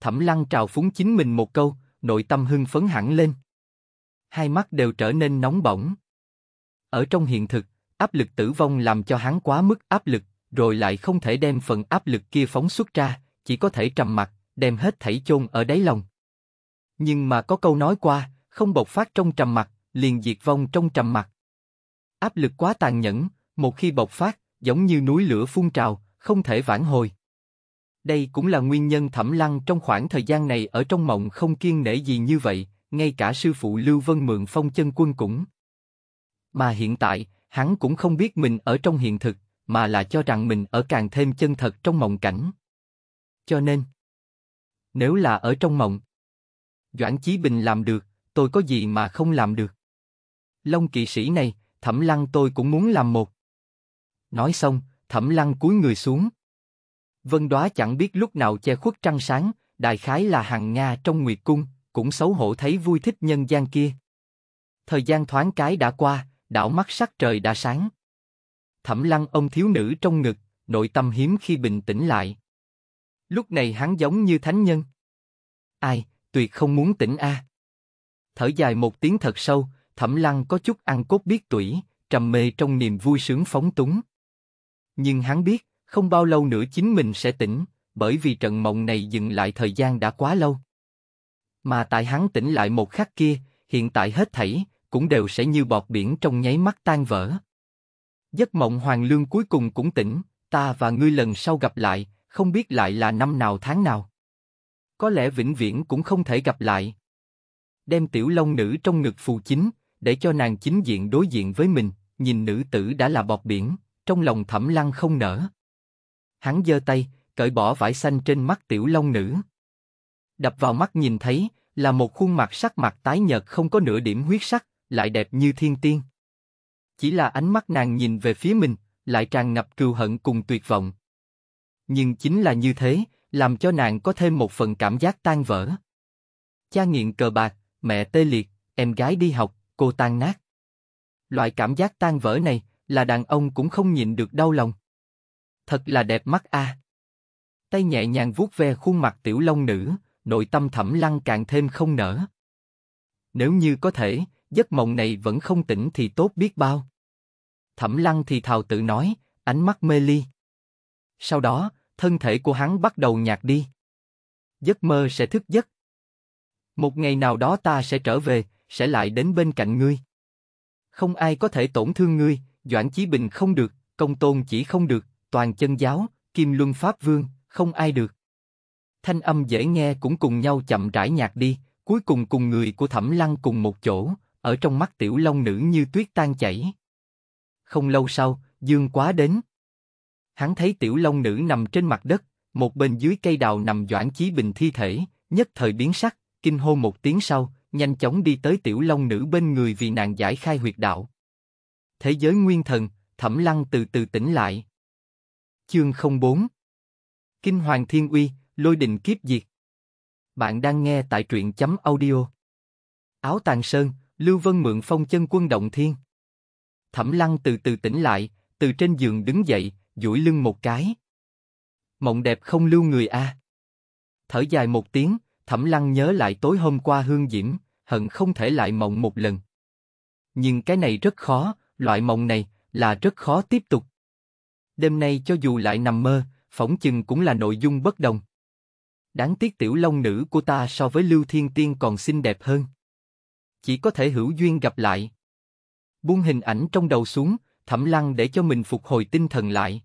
Thẩm Lăng trào phúng chính mình một câu, nội tâm hưng phấn hẳn lên. Hai mắt đều trở nên nóng bỏng. Ở trong hiện thực, áp lực tử vong làm cho hắn quá mức áp lực, rồi lại không thể đem phần áp lực kia phóng xuất ra, chỉ có thể trầm mặt đem hết thảy chôn ở đáy lòng. Nhưng mà có câu nói qua, không bộc phát trong trầm mặc, liền diệt vong trong trầm mặc. Áp lực quá tàn nhẫn, một khi bộc phát, giống như núi lửa phun trào, không thể vãn hồi. Đây cũng là nguyên nhân Thẩm Lăng trong khoảng thời gian này ở trong mộng không kiên nể gì như vậy, ngay cả sư phụ Lưu Vân Mượn Phong chân quân cũng. Mà hiện tại, hắn cũng không biết mình ở trong hiện thực, mà là cho rằng mình ở càng thêm chân thật trong mộng cảnh. Cho nên, nếu là ở trong mộng. Doãn Chí Bình làm được, tôi có gì mà không làm được. Long kỵ sĩ này, thẩm lăng tôi cũng muốn làm một. Nói xong, thẩm lăng cúi người xuống. Vân đoá chẳng biết lúc nào che khuất trăng sáng, đại khái là hàng Nga trong Nguyệt Cung, cũng xấu hổ thấy vui thích nhân gian kia. Thời gian thoáng cái đã qua, đảo mắt sắc trời đã sáng. Thẩm lăng ông thiếu nữ trong ngực, nội tâm hiếm khi bình tĩnh lại, Lúc này hắn giống như thánh nhân. Ai, tuyệt không muốn tỉnh a. Thở dài một tiếng thật sâu, Thẩm Lăng có chút ăn cốt biết tủy, trầm mê trong niềm vui sướng phóng túng. Nhưng hắn biết, không bao lâu nữa chính mình sẽ tỉnh, bởi vì trận mộng này dừng lại thời gian đã quá lâu. Mà tại hắn tỉnh lại một khắc kia, hiện tại hết thảy cũng đều sẽ như bọt biển trong nháy mắt tan vỡ. Giấc mộng hoàng lương cuối cùng cũng tỉnh, ta và ngươi lần sau gặp lại, không biết lại là năm nào tháng nào. Có lẽ vĩnh viễn cũng không thể gặp lại. Đem tiểu long nữ trong ngực phù chính, để cho nàng chính diện đối diện với mình, nhìn nữ tử đã là bọt biển, trong lòng thẩm lăng không nở. Hắn giơ tay, cởi bỏ vải xanh trên mắt tiểu long nữ. Đập vào mắt nhìn thấy, là một khuôn mặt sắc mặt tái nhợt không có nửa điểm huyết sắc, lại đẹp như thiên tiên. Chỉ là ánh mắt nàng nhìn về phía mình, lại tràn ngập cừu hận cùng tuyệt vọng nhưng chính là như thế, làm cho nàng có thêm một phần cảm giác tan vỡ. Cha nghiện cờ bạc, mẹ tê liệt, em gái đi học, cô tan nát. Loại cảm giác tan vỡ này là đàn ông cũng không nhịn được đau lòng. Thật là đẹp mắt a. À. Tay nhẹ nhàng vuốt ve khuôn mặt tiểu long nữ, nội tâm thẩm lăng càng thêm không nở. Nếu như có thể, giấc mộng này vẫn không tỉnh thì tốt biết bao. Thẩm lăng thì thào tự nói, ánh mắt mê ly. Sau đó, thân thể của hắn bắt đầu nhạt đi. Giấc mơ sẽ thức giấc. Một ngày nào đó ta sẽ trở về, sẽ lại đến bên cạnh ngươi. Không ai có thể tổn thương ngươi, Doãn Chí Bình không được, Công Tôn chỉ không được, toàn chân giáo, Kim Luân Pháp Vương, không ai được. Thanh âm dễ nghe cũng cùng nhau chậm rãi nhạt đi, cuối cùng cùng người của Thẩm Lăng cùng một chỗ, ở trong mắt tiểu long nữ như tuyết tan chảy. Không lâu sau, Dương Quá đến hắn thấy tiểu long nữ nằm trên mặt đất, một bên dưới cây đào nằm Doãn Chí Bình thi thể, nhất thời biến sắc, kinh hô một tiếng sau, nhanh chóng đi tới tiểu long nữ bên người vì nàng giải khai huyệt đạo. Thế giới nguyên thần, Thẩm Lăng từ từ tỉnh lại. Chương 04 Kinh Hoàng Thiên Uy, Lôi Đình Kiếp Diệt Bạn đang nghe tại truyện chấm audio. Áo tàn Sơn, Lưu Vân mượn phong chân quân động thiên. Thẩm Lăng từ từ tỉnh lại, từ trên giường đứng dậy, duỗi lưng một cái. Mộng đẹp không lưu người a. À. Thở dài một tiếng, Thẩm Lăng nhớ lại tối hôm qua Hương Diễm, hận không thể lại mộng một lần. Nhưng cái này rất khó, loại mộng này là rất khó tiếp tục. Đêm nay cho dù lại nằm mơ, phỏng chừng cũng là nội dung bất đồng. Đáng tiếc tiểu long nữ của ta so với Lưu Thiên Tiên còn xinh đẹp hơn. Chỉ có thể hữu duyên gặp lại. Buông hình ảnh trong đầu xuống, Thẩm Lăng để cho mình phục hồi tinh thần lại.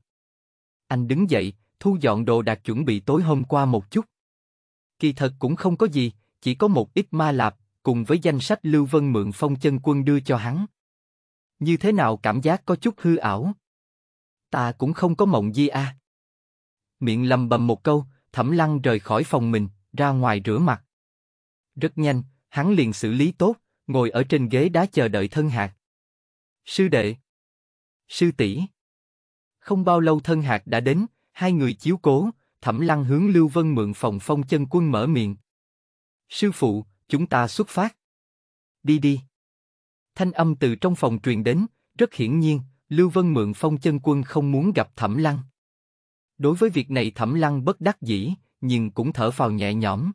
Anh đứng dậy, thu dọn đồ đạc chuẩn bị tối hôm qua một chút. Kỳ thật cũng không có gì, chỉ có một ít ma lạp, cùng với danh sách Lưu Vân mượn phong chân quân đưa cho hắn. Như thế nào cảm giác có chút hư ảo? Ta cũng không có mộng gì à. Miệng lầm bầm một câu, Thẩm Lăng rời khỏi phòng mình, ra ngoài rửa mặt. Rất nhanh, hắn liền xử lý tốt, ngồi ở trên ghế đá chờ đợi thân hạt. Sư đệ sư tỷ. Không bao lâu thân hạt đã đến, hai người chiếu cố, thẩm lăng hướng Lưu Vân mượn phòng phong chân quân mở miệng. Sư phụ, chúng ta xuất phát. Đi đi. Thanh âm từ trong phòng truyền đến, rất hiển nhiên, Lưu Vân mượn phong chân quân không muốn gặp thẩm lăng. Đối với việc này thẩm lăng bất đắc dĩ, nhưng cũng thở phào nhẹ nhõm.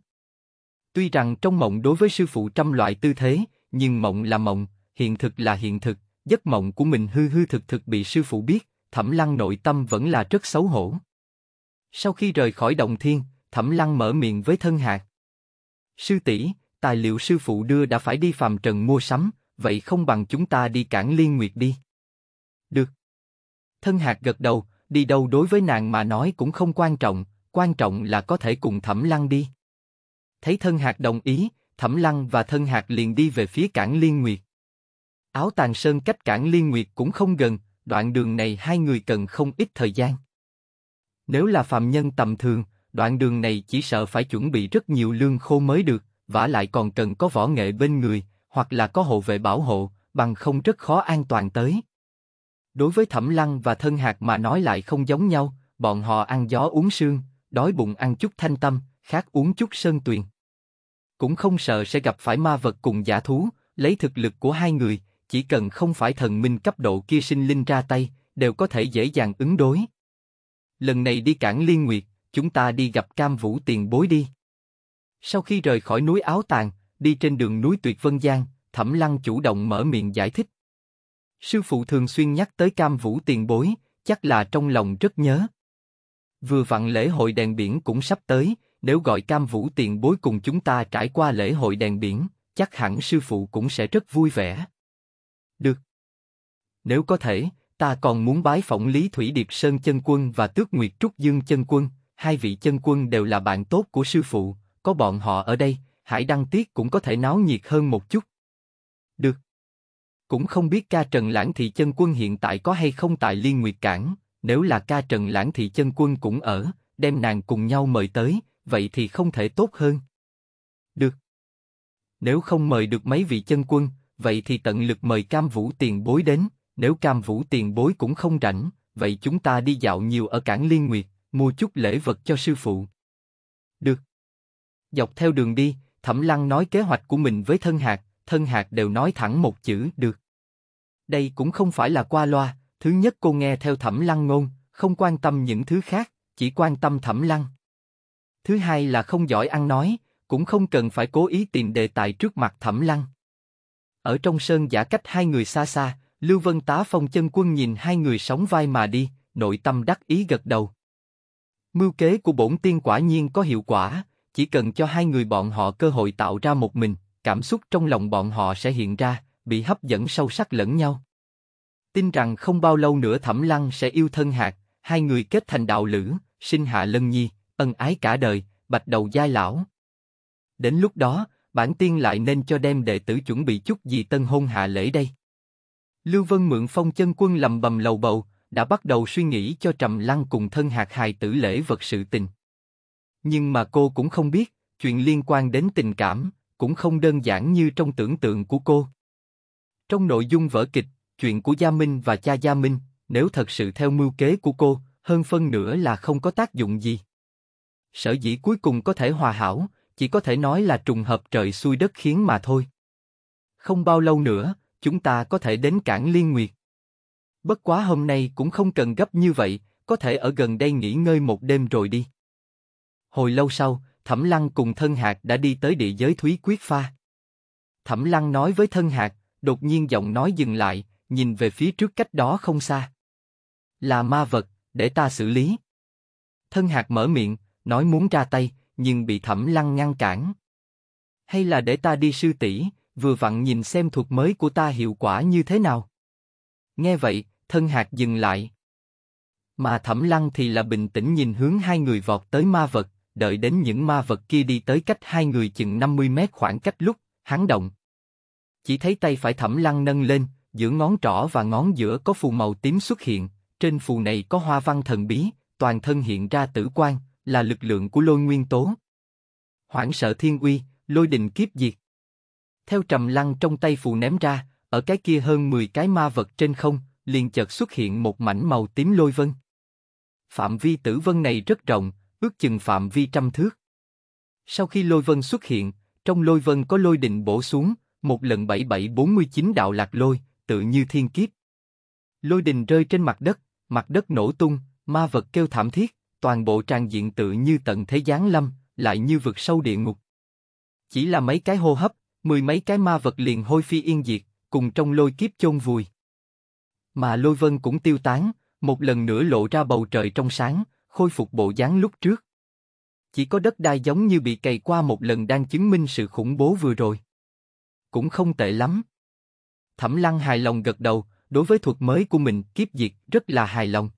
Tuy rằng trong mộng đối với sư phụ trăm loại tư thế, nhưng mộng là mộng, hiện thực là hiện thực, giấc mộng của mình hư hư thực thực bị sư phụ biết, Thẩm Lăng nội tâm vẫn là rất xấu hổ. Sau khi rời khỏi động thiên, Thẩm Lăng mở miệng với thân hạt. Sư tỷ, tài liệu sư phụ đưa đã phải đi phàm trần mua sắm, vậy không bằng chúng ta đi cảng liên nguyệt đi. Được. Thân hạt gật đầu, đi đâu đối với nàng mà nói cũng không quan trọng, quan trọng là có thể cùng Thẩm Lăng đi. Thấy thân hạt đồng ý, Thẩm Lăng và thân hạt liền đi về phía cảng liên nguyệt. Áo tàn sơn cách cảng Liên Nguyệt cũng không gần, đoạn đường này hai người cần không ít thời gian. Nếu là phạm nhân tầm thường, đoạn đường này chỉ sợ phải chuẩn bị rất nhiều lương khô mới được, vả lại còn cần có võ nghệ bên người, hoặc là có hộ vệ bảo hộ, bằng không rất khó an toàn tới. Đối với Thẩm Lăng và Thân Hạc mà nói lại không giống nhau, bọn họ ăn gió uống sương, đói bụng ăn chút thanh tâm, khác uống chút sơn tuyền. Cũng không sợ sẽ gặp phải ma vật cùng giả thú, lấy thực lực của hai người, chỉ cần không phải thần minh cấp độ kia sinh linh ra tay, đều có thể dễ dàng ứng đối. Lần này đi cảng Liên Nguyệt, chúng ta đi gặp Cam Vũ tiền bối đi. Sau khi rời khỏi núi Áo Tàng, đi trên đường núi Tuyệt Vân Giang, Thẩm Lăng chủ động mở miệng giải thích. Sư phụ thường xuyên nhắc tới Cam Vũ tiền bối, chắc là trong lòng rất nhớ. Vừa vặn lễ hội đèn biển cũng sắp tới, nếu gọi Cam Vũ tiền bối cùng chúng ta trải qua lễ hội đèn biển, chắc hẳn sư phụ cũng sẽ rất vui vẻ. Được. Nếu có thể, ta còn muốn bái phỏng Lý Thủy Điệp Sơn chân quân và Tước Nguyệt Trúc Dương chân quân, hai vị chân quân đều là bạn tốt của sư phụ, có bọn họ ở đây, Hải Đăng Tiết cũng có thể náo nhiệt hơn một chút. Được. Cũng không biết ca Trần Lãng Thị chân quân hiện tại có hay không tại Liên Nguyệt Cảng, nếu là ca Trần Lãng Thị chân quân cũng ở, đem nàng cùng nhau mời tới, vậy thì không thể tốt hơn. Được. Nếu không mời được mấy vị chân quân, vậy thì tận lực mời Cam Vũ tiền bối đến, nếu Cam Vũ tiền bối cũng không rảnh, vậy chúng ta đi dạo nhiều ở cảng Liên Nguyệt, mua chút lễ vật cho sư phụ. Được. Dọc theo đường đi, Thẩm Lăng nói kế hoạch của mình với Thân hạt Thân hạt đều nói thẳng một chữ được. Đây cũng không phải là qua loa, thứ nhất cô nghe theo Thẩm Lăng ngôn, không quan tâm những thứ khác, chỉ quan tâm Thẩm Lăng. Thứ hai là không giỏi ăn nói, cũng không cần phải cố ý tìm đề tài trước mặt Thẩm Lăng. Ở trong sơn giả cách hai người xa xa, Lưu Vân tá phong chân quân nhìn hai người sóng vai mà đi, nội tâm đắc ý gật đầu. Mưu kế của bổn tiên quả nhiên có hiệu quả, chỉ cần cho hai người bọn họ cơ hội tạo ra một mình, cảm xúc trong lòng bọn họ sẽ hiện ra, bị hấp dẫn sâu sắc lẫn nhau. Tin rằng không bao lâu nữa Thẩm Lăng sẽ yêu thân hạt, hai người kết thành đạo lữ, sinh hạ lân nhi, ân ái cả đời, bạch đầu giai lão. Đến lúc đó, bản tiên lại nên cho đem đệ tử chuẩn bị chút gì tân hôn hạ lễ đây. Lưu Vân mượn phong chân quân lầm bầm lầu bầu, đã bắt đầu suy nghĩ cho Trầm Lăng cùng thân hạt hài tử lễ vật sự tình. Nhưng mà cô cũng không biết, chuyện liên quan đến tình cảm, cũng không đơn giản như trong tưởng tượng của cô. Trong nội dung vở kịch, chuyện của Gia Minh và cha Gia Minh, nếu thật sự theo mưu kế của cô, hơn phân nữa là không có tác dụng gì. Sở dĩ cuối cùng có thể hòa hảo, chỉ có thể nói là trùng hợp trời xui đất khiến mà thôi. Không bao lâu nữa, chúng ta có thể đến cảng Liên Nguyệt. Bất quá hôm nay cũng không cần gấp như vậy, có thể ở gần đây nghỉ ngơi một đêm rồi đi. Hồi lâu sau, Thẩm Lăng cùng Thân Hạc đã đi tới địa giới Thúy Quyết Pha. Thẩm Lăng nói với Thân Hạc, đột nhiên giọng nói dừng lại, nhìn về phía trước cách đó không xa. Là ma vật, để ta xử lý. Thân Hạc mở miệng, nói muốn ra tay, nhưng bị Thẩm Lăng ngăn cản. Hay là để ta đi sư tỷ, vừa vặn nhìn xem thuật mới của ta hiệu quả như thế nào. Nghe vậy, thân hạt dừng lại. Mà Thẩm Lăng thì là bình tĩnh nhìn hướng hai người vọt tới ma vật, đợi đến những ma vật kia đi tới cách hai người chừng 50 mét khoảng cách lúc, hắn động. Chỉ thấy tay phải Thẩm Lăng nâng lên, giữa ngón trỏ và ngón giữa có phù màu tím xuất hiện, trên phù này có hoa văn thần bí, toàn thân hiện ra tử quan là lực lượng của lôi nguyên tố. Hoảng sợ thiên uy, lôi đình kiếp diệt. Theo trầm lăng trong tay phù ném ra, ở cái kia hơn 10 cái ma vật trên không, liền chợt xuất hiện một mảnh màu tím lôi vân. Phạm vi tử vân này rất rộng, ước chừng phạm vi trăm thước. Sau khi lôi vân xuất hiện, trong lôi vân có lôi đình bổ xuống, một lần 7749 đạo lạc lôi, tự như thiên kiếp. Lôi đình rơi trên mặt đất, mặt đất nổ tung, ma vật kêu thảm thiết toàn bộ tràn diện tự như tận thế giáng lâm, lại như vực sâu địa ngục. Chỉ là mấy cái hô hấp, mười mấy cái ma vật liền hôi phi yên diệt, cùng trong lôi kiếp chôn vùi. Mà lôi vân cũng tiêu tán, một lần nữa lộ ra bầu trời trong sáng, khôi phục bộ dáng lúc trước. Chỉ có đất đai giống như bị cày qua một lần đang chứng minh sự khủng bố vừa rồi. Cũng không tệ lắm. Thẩm lăng hài lòng gật đầu, đối với thuật mới của mình kiếp diệt rất là hài lòng.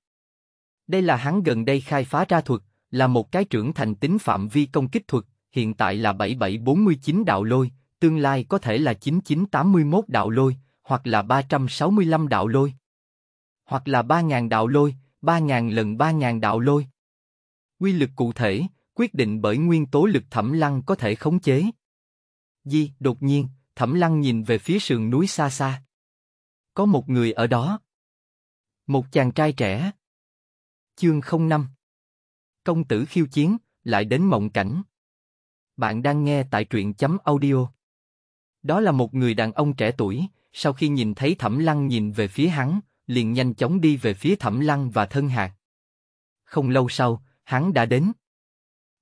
Đây là hắn gần đây khai phá ra thuật, là một cái trưởng thành tính phạm vi công kích thuật, hiện tại là 7749 đạo lôi, tương lai có thể là 9981 đạo lôi, hoặc là 365 đạo lôi, hoặc là 3.000 đạo lôi, 3.000 lần 3.000 đạo lôi. Quy lực cụ thể, quyết định bởi nguyên tố lực thẩm lăng có thể khống chế. Di, đột nhiên, thẩm lăng nhìn về phía sườn núi xa xa. Có một người ở đó. Một chàng trai trẻ. Chương 05 Công tử khiêu chiến, lại đến mộng cảnh. Bạn đang nghe tại truyện chấm audio. Đó là một người đàn ông trẻ tuổi, sau khi nhìn thấy Thẩm Lăng nhìn về phía hắn, liền nhanh chóng đi về phía Thẩm Lăng và thân hạt. Không lâu sau, hắn đã đến.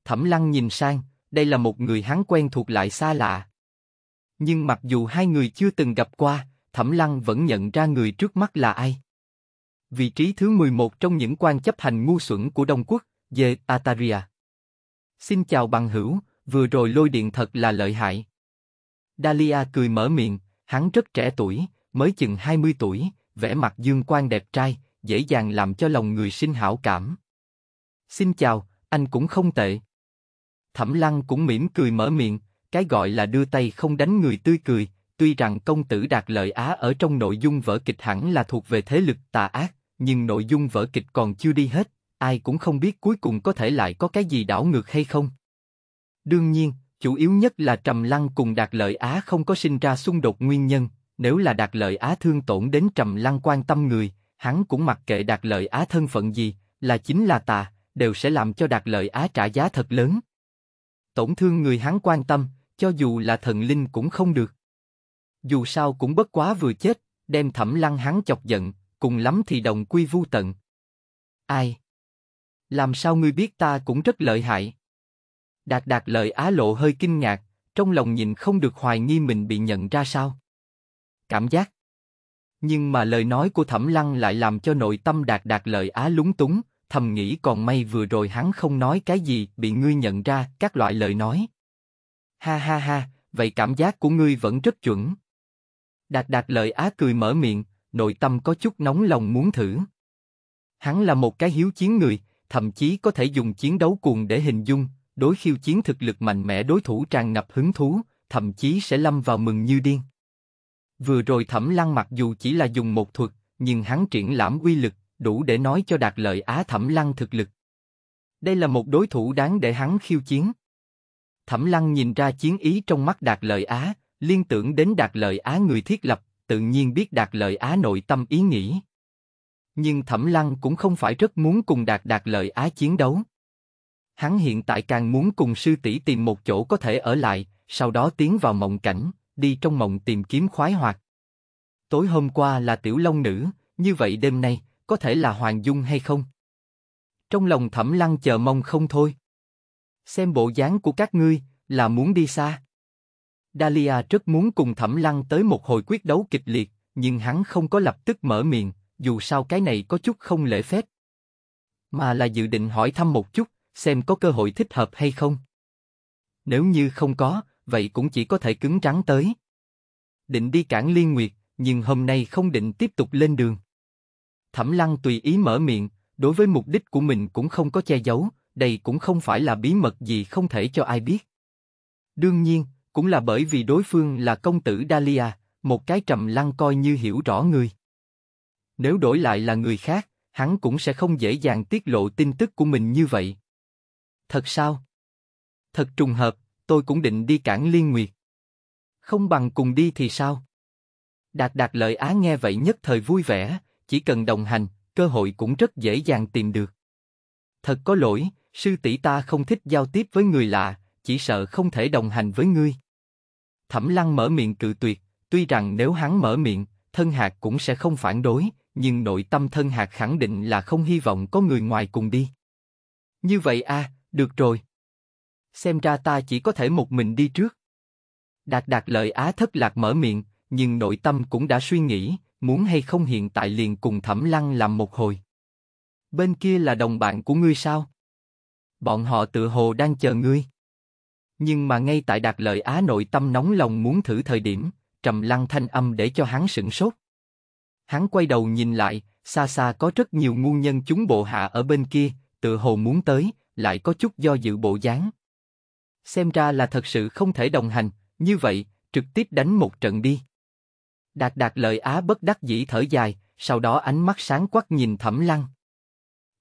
Thẩm Lăng nhìn sang, đây là một người hắn quen thuộc lại xa lạ. Nhưng mặc dù hai người chưa từng gặp qua, Thẩm Lăng vẫn nhận ra người trước mắt là ai vị trí thứ 11 trong những quan chấp hành ngu xuẩn của Đông Quốc, về Ataria. Xin chào bằng hữu, vừa rồi lôi điện thật là lợi hại. Dalia cười mở miệng, hắn rất trẻ tuổi, mới chừng 20 tuổi, vẻ mặt dương quan đẹp trai, dễ dàng làm cho lòng người sinh hảo cảm. Xin chào, anh cũng không tệ. Thẩm Lăng cũng mỉm cười mở miệng, cái gọi là đưa tay không đánh người tươi cười, tuy rằng công tử đạt lợi Á ở trong nội dung vở kịch hẳn là thuộc về thế lực tà ác, nhưng nội dung vở kịch còn chưa đi hết, ai cũng không biết cuối cùng có thể lại có cái gì đảo ngược hay không. Đương nhiên, chủ yếu nhất là Trầm Lăng cùng Đạt Lợi Á không có sinh ra xung đột nguyên nhân, nếu là Đạt Lợi Á thương tổn đến Trầm Lăng quan tâm người, hắn cũng mặc kệ Đạt Lợi Á thân phận gì, là chính là tà, đều sẽ làm cho Đạt Lợi Á trả giá thật lớn. Tổn thương người hắn quan tâm, cho dù là thần linh cũng không được. Dù sao cũng bất quá vừa chết, đem Thẩm Lăng hắn chọc giận, cùng lắm thì đồng quy vu tận. Ai? Làm sao ngươi biết ta cũng rất lợi hại? Đạt đạt lợi á lộ hơi kinh ngạc, trong lòng nhìn không được hoài nghi mình bị nhận ra sao. Cảm giác. Nhưng mà lời nói của Thẩm Lăng lại làm cho nội tâm đạt đạt lợi á lúng túng, thầm nghĩ còn may vừa rồi hắn không nói cái gì bị ngươi nhận ra các loại lời nói. Ha ha ha, vậy cảm giác của ngươi vẫn rất chuẩn. Đạt đạt lợi á cười mở miệng, nội tâm có chút nóng lòng muốn thử. Hắn là một cái hiếu chiến người, thậm chí có thể dùng chiến đấu cuồng để hình dung, đối khiêu chiến thực lực mạnh mẽ đối thủ tràn ngập hứng thú, thậm chí sẽ lâm vào mừng như điên. Vừa rồi Thẩm Lăng mặc dù chỉ là dùng một thuật, nhưng hắn triển lãm uy lực, đủ để nói cho đạt lợi Á Thẩm Lăng thực lực. Đây là một đối thủ đáng để hắn khiêu chiến. Thẩm Lăng nhìn ra chiến ý trong mắt đạt lợi Á, liên tưởng đến đạt lợi Á người thiết lập, tự nhiên biết Đạt Lợi Á nội tâm ý nghĩ. Nhưng Thẩm Lăng cũng không phải rất muốn cùng Đạt Đạt Lợi Á chiến đấu. Hắn hiện tại càng muốn cùng sư tỷ tìm một chỗ có thể ở lại, sau đó tiến vào mộng cảnh, đi trong mộng tìm kiếm khoái hoạt. Tối hôm qua là tiểu long nữ, như vậy đêm nay, có thể là Hoàng Dung hay không? Trong lòng Thẩm Lăng chờ mong không thôi. Xem bộ dáng của các ngươi, là muốn đi xa. Dalia rất muốn cùng Thẩm Lăng tới một hồi quyết đấu kịch liệt, nhưng hắn không có lập tức mở miệng, dù sao cái này có chút không lễ phép. Mà là dự định hỏi thăm một chút, xem có cơ hội thích hợp hay không. Nếu như không có, vậy cũng chỉ có thể cứng rắn tới. Định đi cản Liên Nguyệt, nhưng hôm nay không định tiếp tục lên đường. Thẩm Lăng tùy ý mở miệng, đối với mục đích của mình cũng không có che giấu, đây cũng không phải là bí mật gì không thể cho ai biết. Đương nhiên, cũng là bởi vì đối phương là công tử Dalia, một cái trầm lăng coi như hiểu rõ người. Nếu đổi lại là người khác, hắn cũng sẽ không dễ dàng tiết lộ tin tức của mình như vậy. Thật sao? Thật trùng hợp, tôi cũng định đi cản Liên Nguyệt. Không bằng cùng đi thì sao? Đạt đạt lợi á nghe vậy nhất thời vui vẻ, chỉ cần đồng hành, cơ hội cũng rất dễ dàng tìm được. Thật có lỗi, sư tỷ ta không thích giao tiếp với người lạ, chỉ sợ không thể đồng hành với ngươi. Thẩm Lăng mở miệng cự tuyệt, tuy rằng nếu hắn mở miệng, thân hạt cũng sẽ không phản đối, nhưng nội tâm thân hạt khẳng định là không hy vọng có người ngoài cùng đi. Như vậy a, à, được rồi. Xem ra ta chỉ có thể một mình đi trước. Đạt đạt lợi á thất lạc mở miệng, nhưng nội tâm cũng đã suy nghĩ, muốn hay không hiện tại liền cùng Thẩm Lăng làm một hồi. Bên kia là đồng bạn của ngươi sao? Bọn họ tự hồ đang chờ ngươi. Nhưng mà ngay tại Đạt Lợi Á nội tâm nóng lòng muốn thử thời điểm, Trầm Lăng thanh âm để cho hắn sửng sốt. Hắn quay đầu nhìn lại, xa xa có rất nhiều ngu nhân chúng bộ hạ ở bên kia, tự hồ muốn tới, lại có chút do dự bộ dáng. Xem ra là thật sự không thể đồng hành, như vậy, trực tiếp đánh một trận đi. Đạt đạt lợi á bất đắc dĩ thở dài, sau đó ánh mắt sáng quắc nhìn thẩm lăng.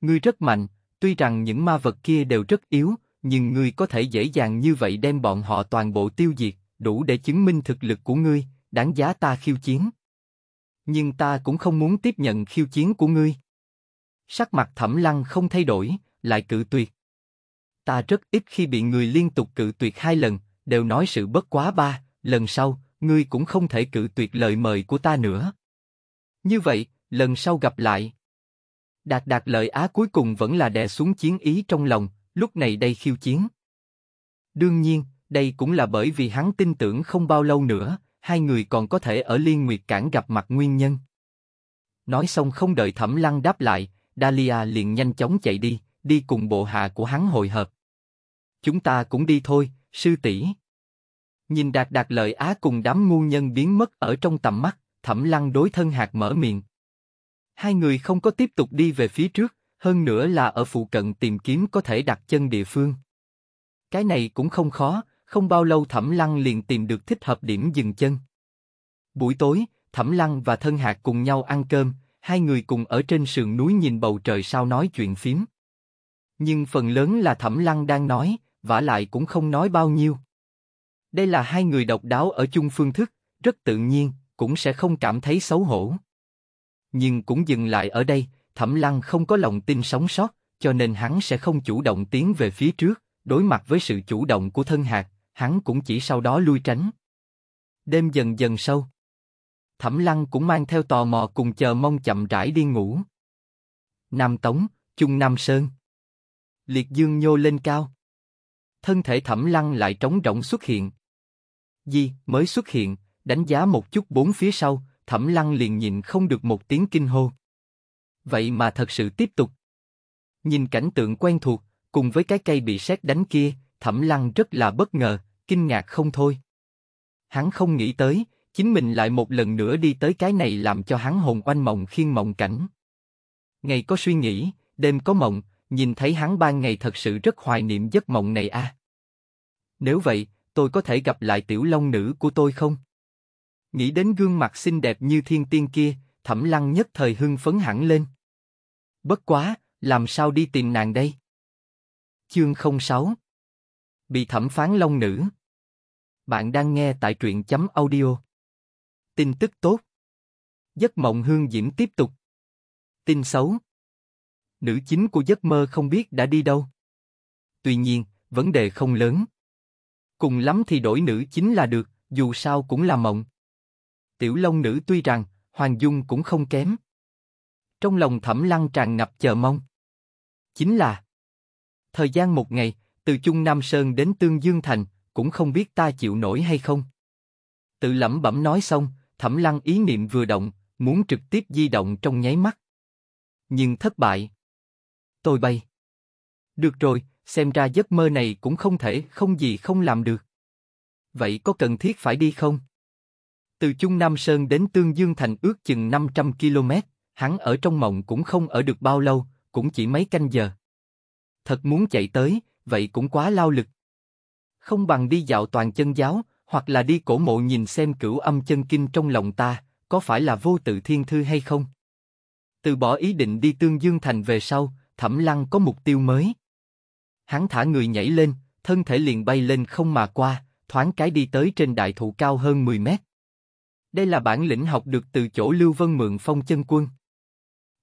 Ngươi rất mạnh, tuy rằng những ma vật kia đều rất yếu, nhưng ngươi có thể dễ dàng như vậy đem bọn họ toàn bộ tiêu diệt, đủ để chứng minh thực lực của ngươi, đáng giá ta khiêu chiến. Nhưng ta cũng không muốn tiếp nhận khiêu chiến của ngươi. Sắc mặt thẩm lăng không thay đổi, lại cự tuyệt. Ta rất ít khi bị người liên tục cự tuyệt hai lần, đều nói sự bất quá ba, lần sau, ngươi cũng không thể cự tuyệt lời mời của ta nữa. Như vậy, lần sau gặp lại. Đạt đạt lợi á cuối cùng vẫn là đè xuống chiến ý trong lòng, lúc này đây khiêu chiến. Đương nhiên, đây cũng là bởi vì hắn tin tưởng không bao lâu nữa, hai người còn có thể ở Liên Nguyệt Cảng gặp mặt nguyên nhân. Nói xong không đợi Thẩm Lăng đáp lại, Dalia liền nhanh chóng chạy đi, đi cùng bộ hạ của hắn hồi hợp. Chúng ta cũng đi thôi, sư tỷ. Nhìn đạt đạt lợi á cùng đám ngu nhân biến mất ở trong tầm mắt, Thẩm Lăng đối thân hạt mở miệng. Hai người không có tiếp tục đi về phía trước, hơn nữa là ở phụ cận tìm kiếm có thể đặt chân địa phương. Cái này cũng không khó, không bao lâu Thẩm Lăng liền tìm được thích hợp điểm dừng chân. Buổi tối, Thẩm Lăng và Thân Hạc cùng nhau ăn cơm, hai người cùng ở trên sườn núi nhìn bầu trời sao nói chuyện phím. Nhưng phần lớn là Thẩm Lăng đang nói, vả lại cũng không nói bao nhiêu. Đây là hai người độc đáo ở chung phương thức, rất tự nhiên, cũng sẽ không cảm thấy xấu hổ. Nhưng cũng dừng lại ở đây, Thẩm Lăng không có lòng tin sống sót, cho nên hắn sẽ không chủ động tiến về phía trước, đối mặt với sự chủ động của thân hạt, hắn cũng chỉ sau đó lui tránh. Đêm dần dần sâu. Thẩm Lăng cũng mang theo tò mò cùng chờ mong chậm rãi đi ngủ. Nam Tống, Trung Nam Sơn. Liệt dương nhô lên cao. Thân thể Thẩm Lăng lại trống rỗng xuất hiện. Di mới xuất hiện, đánh giá một chút bốn phía sau, Thẩm Lăng liền nhìn không được một tiếng kinh hô vậy mà thật sự tiếp tục. Nhìn cảnh tượng quen thuộc, cùng với cái cây bị sét đánh kia, Thẩm Lăng rất là bất ngờ, kinh ngạc không thôi. Hắn không nghĩ tới, chính mình lại một lần nữa đi tới cái này làm cho hắn hồn oanh mộng khiên mộng cảnh. Ngày có suy nghĩ, đêm có mộng, nhìn thấy hắn ban ngày thật sự rất hoài niệm giấc mộng này a. À. Nếu vậy, tôi có thể gặp lại tiểu long nữ của tôi không? Nghĩ đến gương mặt xinh đẹp như thiên tiên kia, Thẩm Lăng nhất thời hưng phấn hẳn lên. Bất quá, làm sao đi tìm nàng đây? Chương 06 Bị thẩm phán Long Nữ Bạn đang nghe tại truyện chấm audio. Tin tức tốt Giấc mộng hương diễm tiếp tục. Tin xấu Nữ chính của giấc mơ không biết đã đi đâu. Tuy nhiên, vấn đề không lớn. Cùng lắm thì đổi nữ chính là được, dù sao cũng là mộng. Tiểu Long Nữ tuy rằng Hoàng Dung cũng không kém. Trong lòng Thẩm Lăng tràn ngập chờ mong. Chính là thời gian một ngày, từ Trung Nam Sơn đến Tương Dương Thành, cũng không biết ta chịu nổi hay không. Tự lẩm bẩm nói xong, Thẩm Lăng ý niệm vừa động, muốn trực tiếp di động trong nháy mắt, nhưng thất bại. Tôi bay. Được rồi, xem ra giấc mơ này cũng không thể không gì không làm được. Vậy có cần thiết phải đi không? Từ trung Nam Sơn đến Tương Dương Thành ước chừng 500 km, hắn ở trong mộng cũng không ở được bao lâu, cũng chỉ mấy canh giờ. Thật muốn chạy tới, vậy cũng quá lao lực. Không bằng đi dạo toàn chân giáo, hoặc là đi cổ mộ nhìn xem cửu âm chân kinh trong lòng ta, có phải là vô tự thiên thư hay không? Từ bỏ ý định đi Tương Dương Thành về sau, Thẩm Lăng có mục tiêu mới. Hắn thả người nhảy lên, thân thể liền bay lên không mà qua, thoáng cái đi tới trên đại thụ cao hơn 10 mét. Đây là bản lĩnh học được từ chỗ Lưu Vân Mượn Phong Chân Quân.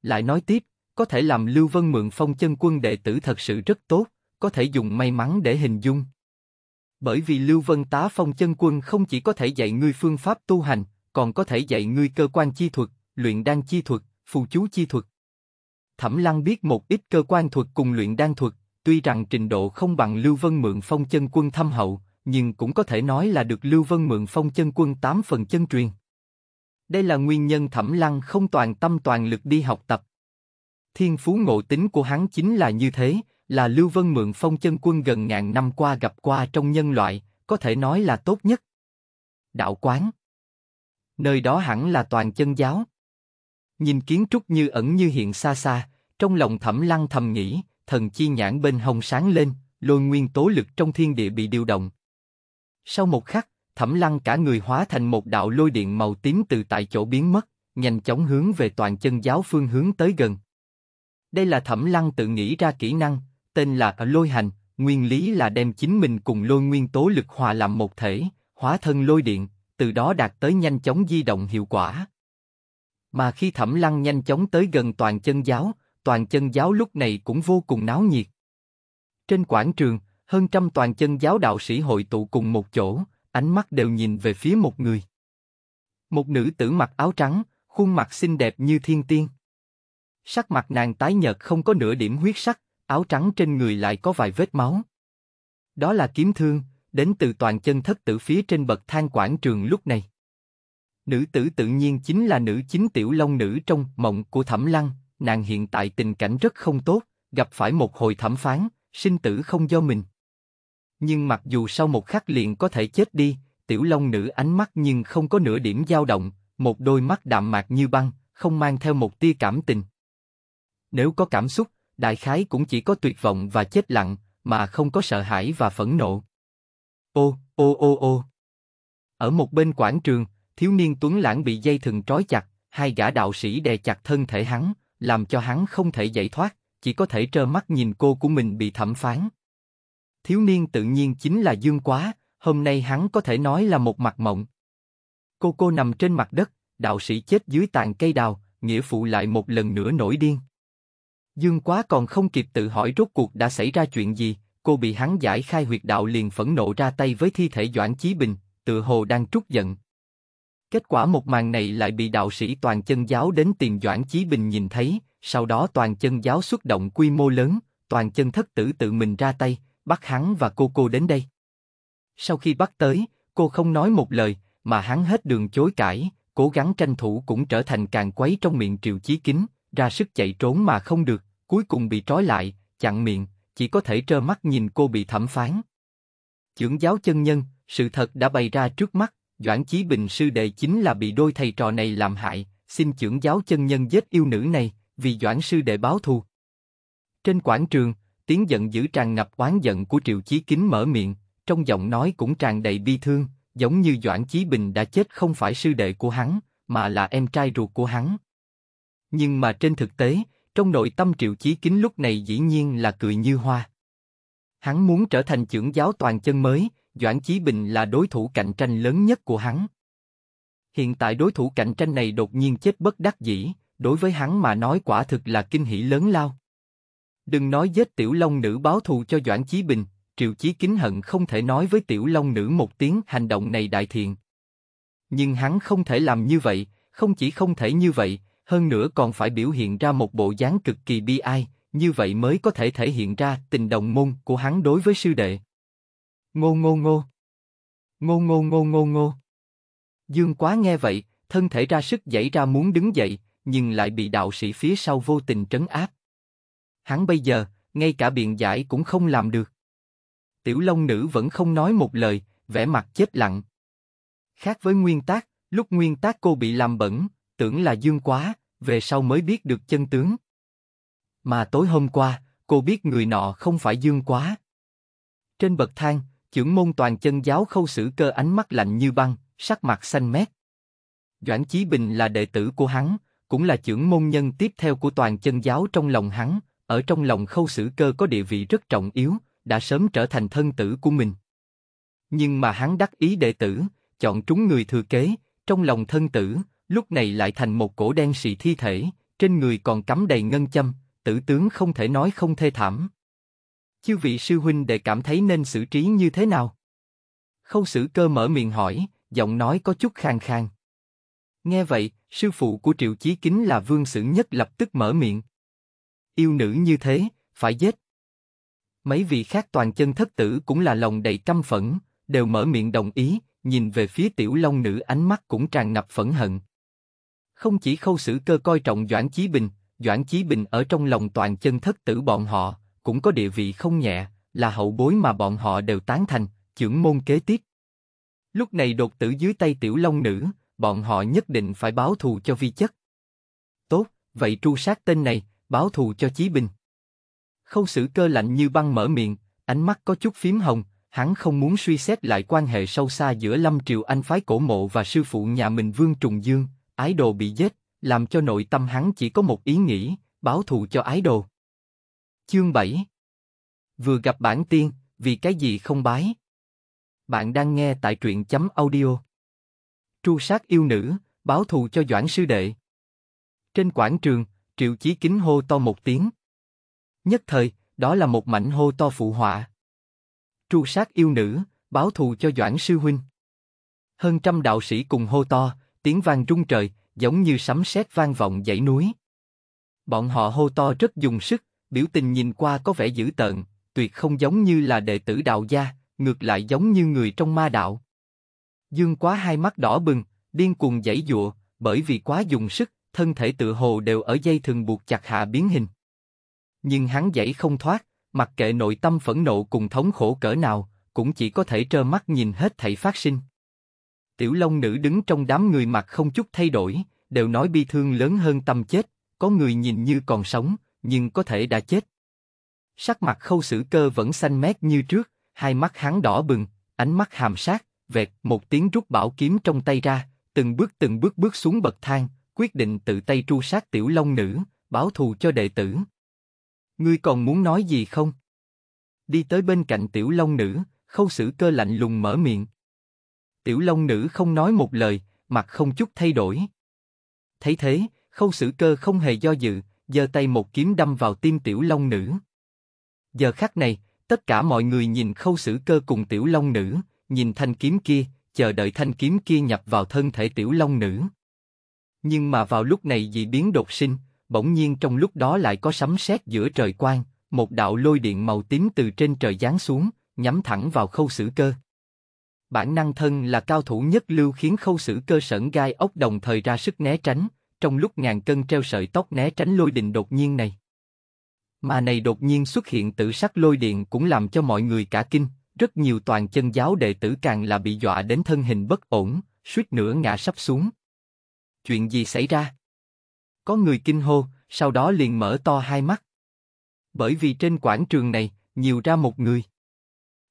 Lại nói tiếp, có thể làm Lưu Vân Mượn Phong Chân Quân đệ tử thật sự rất tốt, có thể dùng may mắn để hình dung. Bởi vì Lưu Vân Tá Phong Chân Quân không chỉ có thể dạy ngươi phương pháp tu hành, còn có thể dạy ngươi cơ quan chi thuật, luyện đan chi thuật, phù chú chi thuật. Thẩm Lăng biết một ít cơ quan thuật cùng luyện đan thuật, tuy rằng trình độ không bằng Lưu Vân Mượn Phong Chân Quân thâm hậu, nhưng cũng có thể nói là được Lưu Vân Mượn Phong Chân Quân tám phần chân truyền. Đây là nguyên nhân Thẩm Lăng không toàn tâm toàn lực đi học tập. Thiên phú ngộ tính của hắn chính là như thế, là Lưu Vân Mượn Phong chân quân gần ngàn năm qua gặp qua trong nhân loại, có thể nói là tốt nhất. Đạo quán Nơi đó hẳn là toàn chân giáo. Nhìn kiến trúc như ẩn như hiện xa xa, trong lòng Thẩm Lăng thầm nghĩ, thần chi nhãn bên hồng sáng lên, lôi nguyên tố lực trong thiên địa bị điều động. Sau một khắc, Thẩm Lăng cả người hóa thành một đạo lôi điện màu tím từ tại chỗ biến mất, nhanh chóng hướng về toàn chân giáo phương hướng tới gần. Đây là Thẩm Lăng tự nghĩ ra kỹ năng, tên là Lôi Hành, nguyên lý là đem chính mình cùng lôi nguyên tố lực hòa làm một thể, hóa thân lôi điện, từ đó đạt tới nhanh chóng di động hiệu quả. Mà khi Thẩm Lăng nhanh chóng tới gần toàn chân giáo, toàn chân giáo lúc này cũng vô cùng náo nhiệt. Trên quảng trường, hơn trăm toàn chân giáo đạo sĩ hội tụ cùng một chỗ, ánh mắt đều nhìn về phía một người. Một nữ tử mặc áo trắng, khuôn mặt xinh đẹp như thiên tiên. Sắc mặt nàng tái nhợt không có nửa điểm huyết sắc, áo trắng trên người lại có vài vết máu. Đó là kiếm thương, đến từ toàn chân thất tử phía trên bậc thang quảng trường lúc này. Nữ tử tự nhiên chính là nữ chính tiểu long nữ trong mộng của Thẩm Lăng, nàng hiện tại tình cảnh rất không tốt, gặp phải một hồi thẩm phán, sinh tử không do mình nhưng mặc dù sau một khắc liền có thể chết đi, tiểu long nữ ánh mắt nhưng không có nửa điểm dao động, một đôi mắt đạm mạc như băng, không mang theo một tia cảm tình. Nếu có cảm xúc, đại khái cũng chỉ có tuyệt vọng và chết lặng, mà không có sợ hãi và phẫn nộ. Ô, ô ô ô. Ở một bên quảng trường, thiếu niên Tuấn Lãng bị dây thừng trói chặt, hai gã đạo sĩ đè chặt thân thể hắn, làm cho hắn không thể giải thoát, chỉ có thể trơ mắt nhìn cô của mình bị thẩm phán thiếu niên tự nhiên chính là Dương Quá, hôm nay hắn có thể nói là một mặt mộng. Cô cô nằm trên mặt đất, đạo sĩ chết dưới tàn cây đào, nghĩa phụ lại một lần nữa nổi điên. Dương Quá còn không kịp tự hỏi rốt cuộc đã xảy ra chuyện gì, cô bị hắn giải khai huyệt đạo liền phẫn nộ ra tay với thi thể Doãn Chí Bình, tự hồ đang trút giận. Kết quả một màn này lại bị đạo sĩ toàn chân giáo đến tiền Doãn Chí Bình nhìn thấy, sau đó toàn chân giáo xuất động quy mô lớn, toàn chân thất tử tự mình ra tay, bắt hắn và cô cô đến đây. Sau khi bắt tới, cô không nói một lời, mà hắn hết đường chối cãi, cố gắng tranh thủ cũng trở thành càng quấy trong miệng triệu chí kính, ra sức chạy trốn mà không được, cuối cùng bị trói lại, chặn miệng, chỉ có thể trơ mắt nhìn cô bị thẩm phán. Chưởng giáo chân nhân, sự thật đã bày ra trước mắt, Doãn Chí Bình sư đệ chính là bị đôi thầy trò này làm hại, xin trưởng giáo chân nhân giết yêu nữ này, vì Doãn sư đệ báo thù. Trên quảng trường, Tiếng giận dữ tràn ngập oán giận của Triệu Chí Kính mở miệng, trong giọng nói cũng tràn đầy bi thương, giống như Doãn Chí Bình đã chết không phải sư đệ của hắn, mà là em trai ruột của hắn. Nhưng mà trên thực tế, trong nội tâm Triệu Chí Kính lúc này dĩ nhiên là cười như hoa. Hắn muốn trở thành trưởng giáo toàn chân mới, Doãn Chí Bình là đối thủ cạnh tranh lớn nhất của hắn. Hiện tại đối thủ cạnh tranh này đột nhiên chết bất đắc dĩ, đối với hắn mà nói quả thực là kinh hỉ lớn lao. Đừng nói giết tiểu long nữ báo thù cho Doãn Chí Bình, Triệu Chí Kính hận không thể nói với tiểu long nữ một tiếng hành động này đại thiện. Nhưng hắn không thể làm như vậy, không chỉ không thể như vậy, hơn nữa còn phải biểu hiện ra một bộ dáng cực kỳ bi ai, như vậy mới có thể thể hiện ra tình đồng môn của hắn đối với sư đệ. Ngô ngô ngô. Ngô ngô ngô ngô ngô. Dương quá nghe vậy, thân thể ra sức dậy ra muốn đứng dậy, nhưng lại bị đạo sĩ phía sau vô tình trấn áp hắn bây giờ ngay cả biện giải cũng không làm được. Tiểu Long Nữ vẫn không nói một lời, vẻ mặt chết lặng. Khác với Nguyên Tác, lúc Nguyên Tác cô bị làm bẩn, tưởng là dương quá, về sau mới biết được chân tướng. Mà tối hôm qua, cô biết người nọ không phải dương quá. Trên bậc thang, trưởng môn toàn chân giáo khâu xử cơ ánh mắt lạnh như băng, sắc mặt xanh mét. Doãn Chí Bình là đệ tử của hắn, cũng là trưởng môn nhân tiếp theo của toàn chân giáo trong lòng hắn, ở trong lòng khâu xử cơ có địa vị rất trọng yếu, đã sớm trở thành thân tử của mình. Nhưng mà hắn đắc ý đệ tử, chọn trúng người thừa kế, trong lòng thân tử, lúc này lại thành một cổ đen xì thi thể, trên người còn cắm đầy ngân châm, tử tướng không thể nói không thê thảm. Chư vị sư huynh đệ cảm thấy nên xử trí như thế nào? Khâu xử cơ mở miệng hỏi, giọng nói có chút khang khang. Nghe vậy, sư phụ của Triệu Chí Kính là Vương Sử Nhất lập tức mở miệng, Yêu nữ như thế, phải giết. Mấy vị khác toàn chân thất tử cũng là lòng đầy căm phẫn, đều mở miệng đồng ý, nhìn về phía tiểu long nữ ánh mắt cũng tràn ngập phẫn hận. Không chỉ khâu xử cơ coi trọng Doãn Chí Bình, Doãn Chí Bình ở trong lòng toàn chân thất tử bọn họ, cũng có địa vị không nhẹ, là hậu bối mà bọn họ đều tán thành, trưởng môn kế tiếp. Lúc này đột tử dưới tay tiểu long nữ, bọn họ nhất định phải báo thù cho vi chất. Tốt, vậy tru sát tên này, báo thù cho Chí Bình. Khâu xử cơ lạnh như băng mở miệng, ánh mắt có chút phím hồng, hắn không muốn suy xét lại quan hệ sâu xa giữa Lâm Triều Anh phái cổ mộ và sư phụ nhà mình Vương Trùng Dương, ái đồ bị giết, làm cho nội tâm hắn chỉ có một ý nghĩ, báo thù cho ái đồ. Chương 7 Vừa gặp bản tiên, vì cái gì không bái? Bạn đang nghe tại truyện chấm audio. Tru sát yêu nữ, báo thù cho Doãn Sư Đệ. Trên quảng trường, Triệu Chí Kính hô to một tiếng. Nhất thời, đó là một mảnh hô to phụ họa. Tru sát yêu nữ, báo thù cho Doãn Sư Huynh. Hơn trăm đạo sĩ cùng hô to, tiếng vang rung trời, giống như sấm sét vang vọng dãy núi. Bọn họ hô to rất dùng sức, biểu tình nhìn qua có vẻ dữ tợn, tuyệt không giống như là đệ tử đạo gia, ngược lại giống như người trong ma đạo. Dương quá hai mắt đỏ bừng, điên cuồng dãy dụa, bởi vì quá dùng sức, thân thể tự hồ đều ở dây thường buộc chặt hạ biến hình. Nhưng hắn dãy không thoát, mặc kệ nội tâm phẫn nộ cùng thống khổ cỡ nào, cũng chỉ có thể trơ mắt nhìn hết thảy phát sinh. Tiểu Long Nữ đứng trong đám người mặt không chút thay đổi, đều nói bi thương lớn hơn tâm chết, có người nhìn như còn sống, nhưng có thể đã chết. Sắc mặt khâu xử cơ vẫn xanh mét như trước, hai mắt hắn đỏ bừng, ánh mắt hàm sát, vẹt một tiếng rút bảo kiếm trong tay ra, từng bước từng bước bước xuống bậc thang, quyết định tự tay tru sát tiểu long nữ, báo thù cho đệ tử. Ngươi còn muốn nói gì không? Đi tới bên cạnh tiểu long nữ, khâu sử cơ lạnh lùng mở miệng. Tiểu long nữ không nói một lời, mặt không chút thay đổi. Thấy thế, khâu sử cơ không hề do dự, giơ tay một kiếm đâm vào tim tiểu long nữ. Giờ khắc này, tất cả mọi người nhìn khâu sử cơ cùng tiểu long nữ, nhìn thanh kiếm kia, chờ đợi thanh kiếm kia nhập vào thân thể tiểu long nữ. Nhưng mà vào lúc này dị biến đột sinh, bỗng nhiên trong lúc đó lại có sấm sét giữa trời quang, một đạo lôi điện màu tím từ trên trời giáng xuống, nhắm thẳng vào khâu xử cơ. Bản năng thân là cao thủ nhất lưu khiến khâu xử cơ sởn gai ốc đồng thời ra sức né tránh, trong lúc ngàn cân treo sợi tóc né tránh lôi đình đột nhiên này. Mà này đột nhiên xuất hiện tử sắc lôi điện cũng làm cho mọi người cả kinh, rất nhiều toàn chân giáo đệ tử càng là bị dọa đến thân hình bất ổn, suýt nữa ngã sắp xuống chuyện gì xảy ra? Có người kinh hô, sau đó liền mở to hai mắt. Bởi vì trên quảng trường này, nhiều ra một người.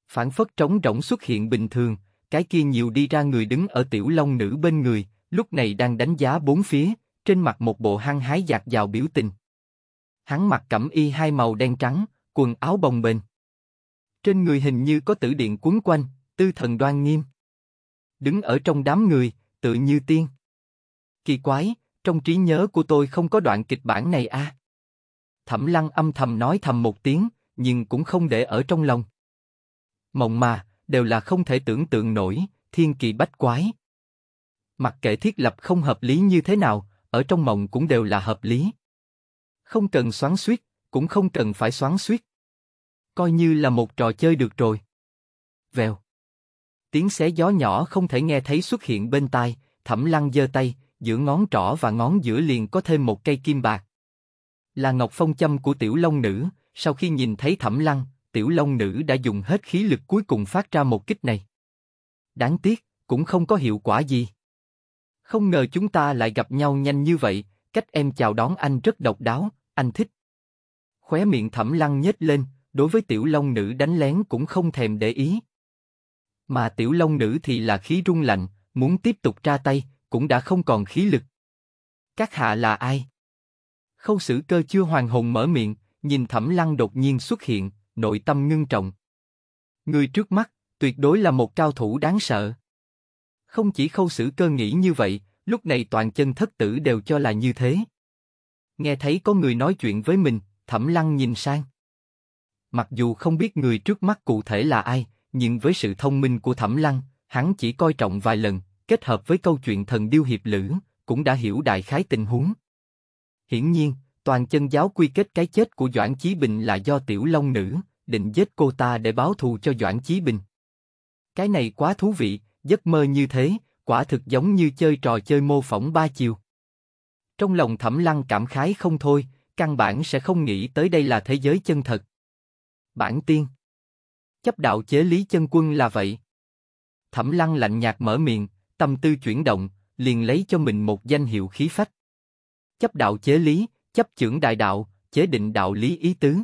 Phản phất trống rỗng xuất hiện bình thường, cái kia nhiều đi ra người đứng ở tiểu long nữ bên người, lúc này đang đánh giá bốn phía, trên mặt một bộ hăng hái giạt vào biểu tình. Hắn mặc cẩm y hai màu đen trắng, quần áo bồng bềnh. Trên người hình như có tử điện cuốn quanh, tư thần đoan nghiêm. Đứng ở trong đám người, tự như tiên kỳ quái, trong trí nhớ của tôi không có đoạn kịch bản này a. À. Thẩm Lăng âm thầm nói thầm một tiếng, nhưng cũng không để ở trong lòng. Mộng mà, đều là không thể tưởng tượng nổi, thiên kỳ bách quái. Mặc kệ thiết lập không hợp lý như thế nào, ở trong mộng cũng đều là hợp lý. Không cần xoắn xuýt, cũng không cần phải xoắn xuýt. Coi như là một trò chơi được rồi. Vèo. Tiếng xé gió nhỏ không thể nghe thấy xuất hiện bên tai, thẩm lăng giơ tay, giữa ngón trỏ và ngón giữa liền có thêm một cây kim bạc. Là ngọc phong châm của tiểu long nữ, sau khi nhìn thấy thẩm lăng, tiểu long nữ đã dùng hết khí lực cuối cùng phát ra một kích này. Đáng tiếc, cũng không có hiệu quả gì. Không ngờ chúng ta lại gặp nhau nhanh như vậy, cách em chào đón anh rất độc đáo, anh thích. Khóe miệng thẩm lăng nhếch lên, đối với tiểu long nữ đánh lén cũng không thèm để ý. Mà tiểu long nữ thì là khí rung lạnh, muốn tiếp tục ra tay, cũng đã không còn khí lực. Các hạ là ai? Khâu sử cơ chưa hoàn hồn mở miệng, nhìn Thẩm Lăng đột nhiên xuất hiện, nội tâm ngưng trọng. Người trước mắt, tuyệt đối là một cao thủ đáng sợ. Không chỉ khâu sử cơ nghĩ như vậy, lúc này toàn chân thất tử đều cho là như thế. Nghe thấy có người nói chuyện với mình, Thẩm Lăng nhìn sang. Mặc dù không biết người trước mắt cụ thể là ai, nhưng với sự thông minh của Thẩm Lăng, hắn chỉ coi trọng vài lần, kết hợp với câu chuyện thần điêu hiệp lữ, cũng đã hiểu đại khái tình huống. Hiển nhiên, toàn chân giáo quy kết cái chết của Doãn Chí Bình là do tiểu long nữ, định giết cô ta để báo thù cho Doãn Chí Bình. Cái này quá thú vị, giấc mơ như thế, quả thực giống như chơi trò chơi mô phỏng ba chiều. Trong lòng Thẩm Lăng cảm khái không thôi, căn bản sẽ không nghĩ tới đây là thế giới chân thật. Bản tiên Chấp đạo chế lý chân quân là vậy. Thẩm Lăng lạnh nhạt mở miệng, tâm tư chuyển động, liền lấy cho mình một danh hiệu khí phách. Chấp đạo chế lý, chấp trưởng đại đạo, chế định đạo lý ý tứ.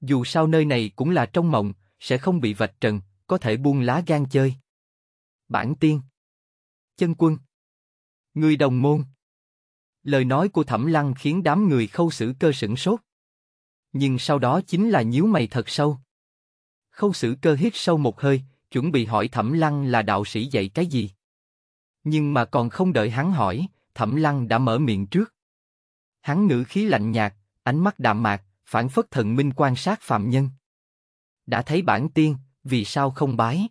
Dù sao nơi này cũng là trong mộng, sẽ không bị vạch trần, có thể buông lá gan chơi. Bản tiên Chân quân Người đồng môn Lời nói của Thẩm Lăng khiến đám người khâu xử cơ sửng sốt. Nhưng sau đó chính là nhíu mày thật sâu. Khâu xử cơ hít sâu một hơi, chuẩn bị hỏi Thẩm Lăng là đạo sĩ dạy cái gì. Nhưng mà còn không đợi hắn hỏi, Thẩm Lăng đã mở miệng trước. Hắn ngữ khí lạnh nhạt, ánh mắt đạm mạc, phản phất thần minh quan sát phạm nhân. Đã thấy bản tiên, vì sao không bái?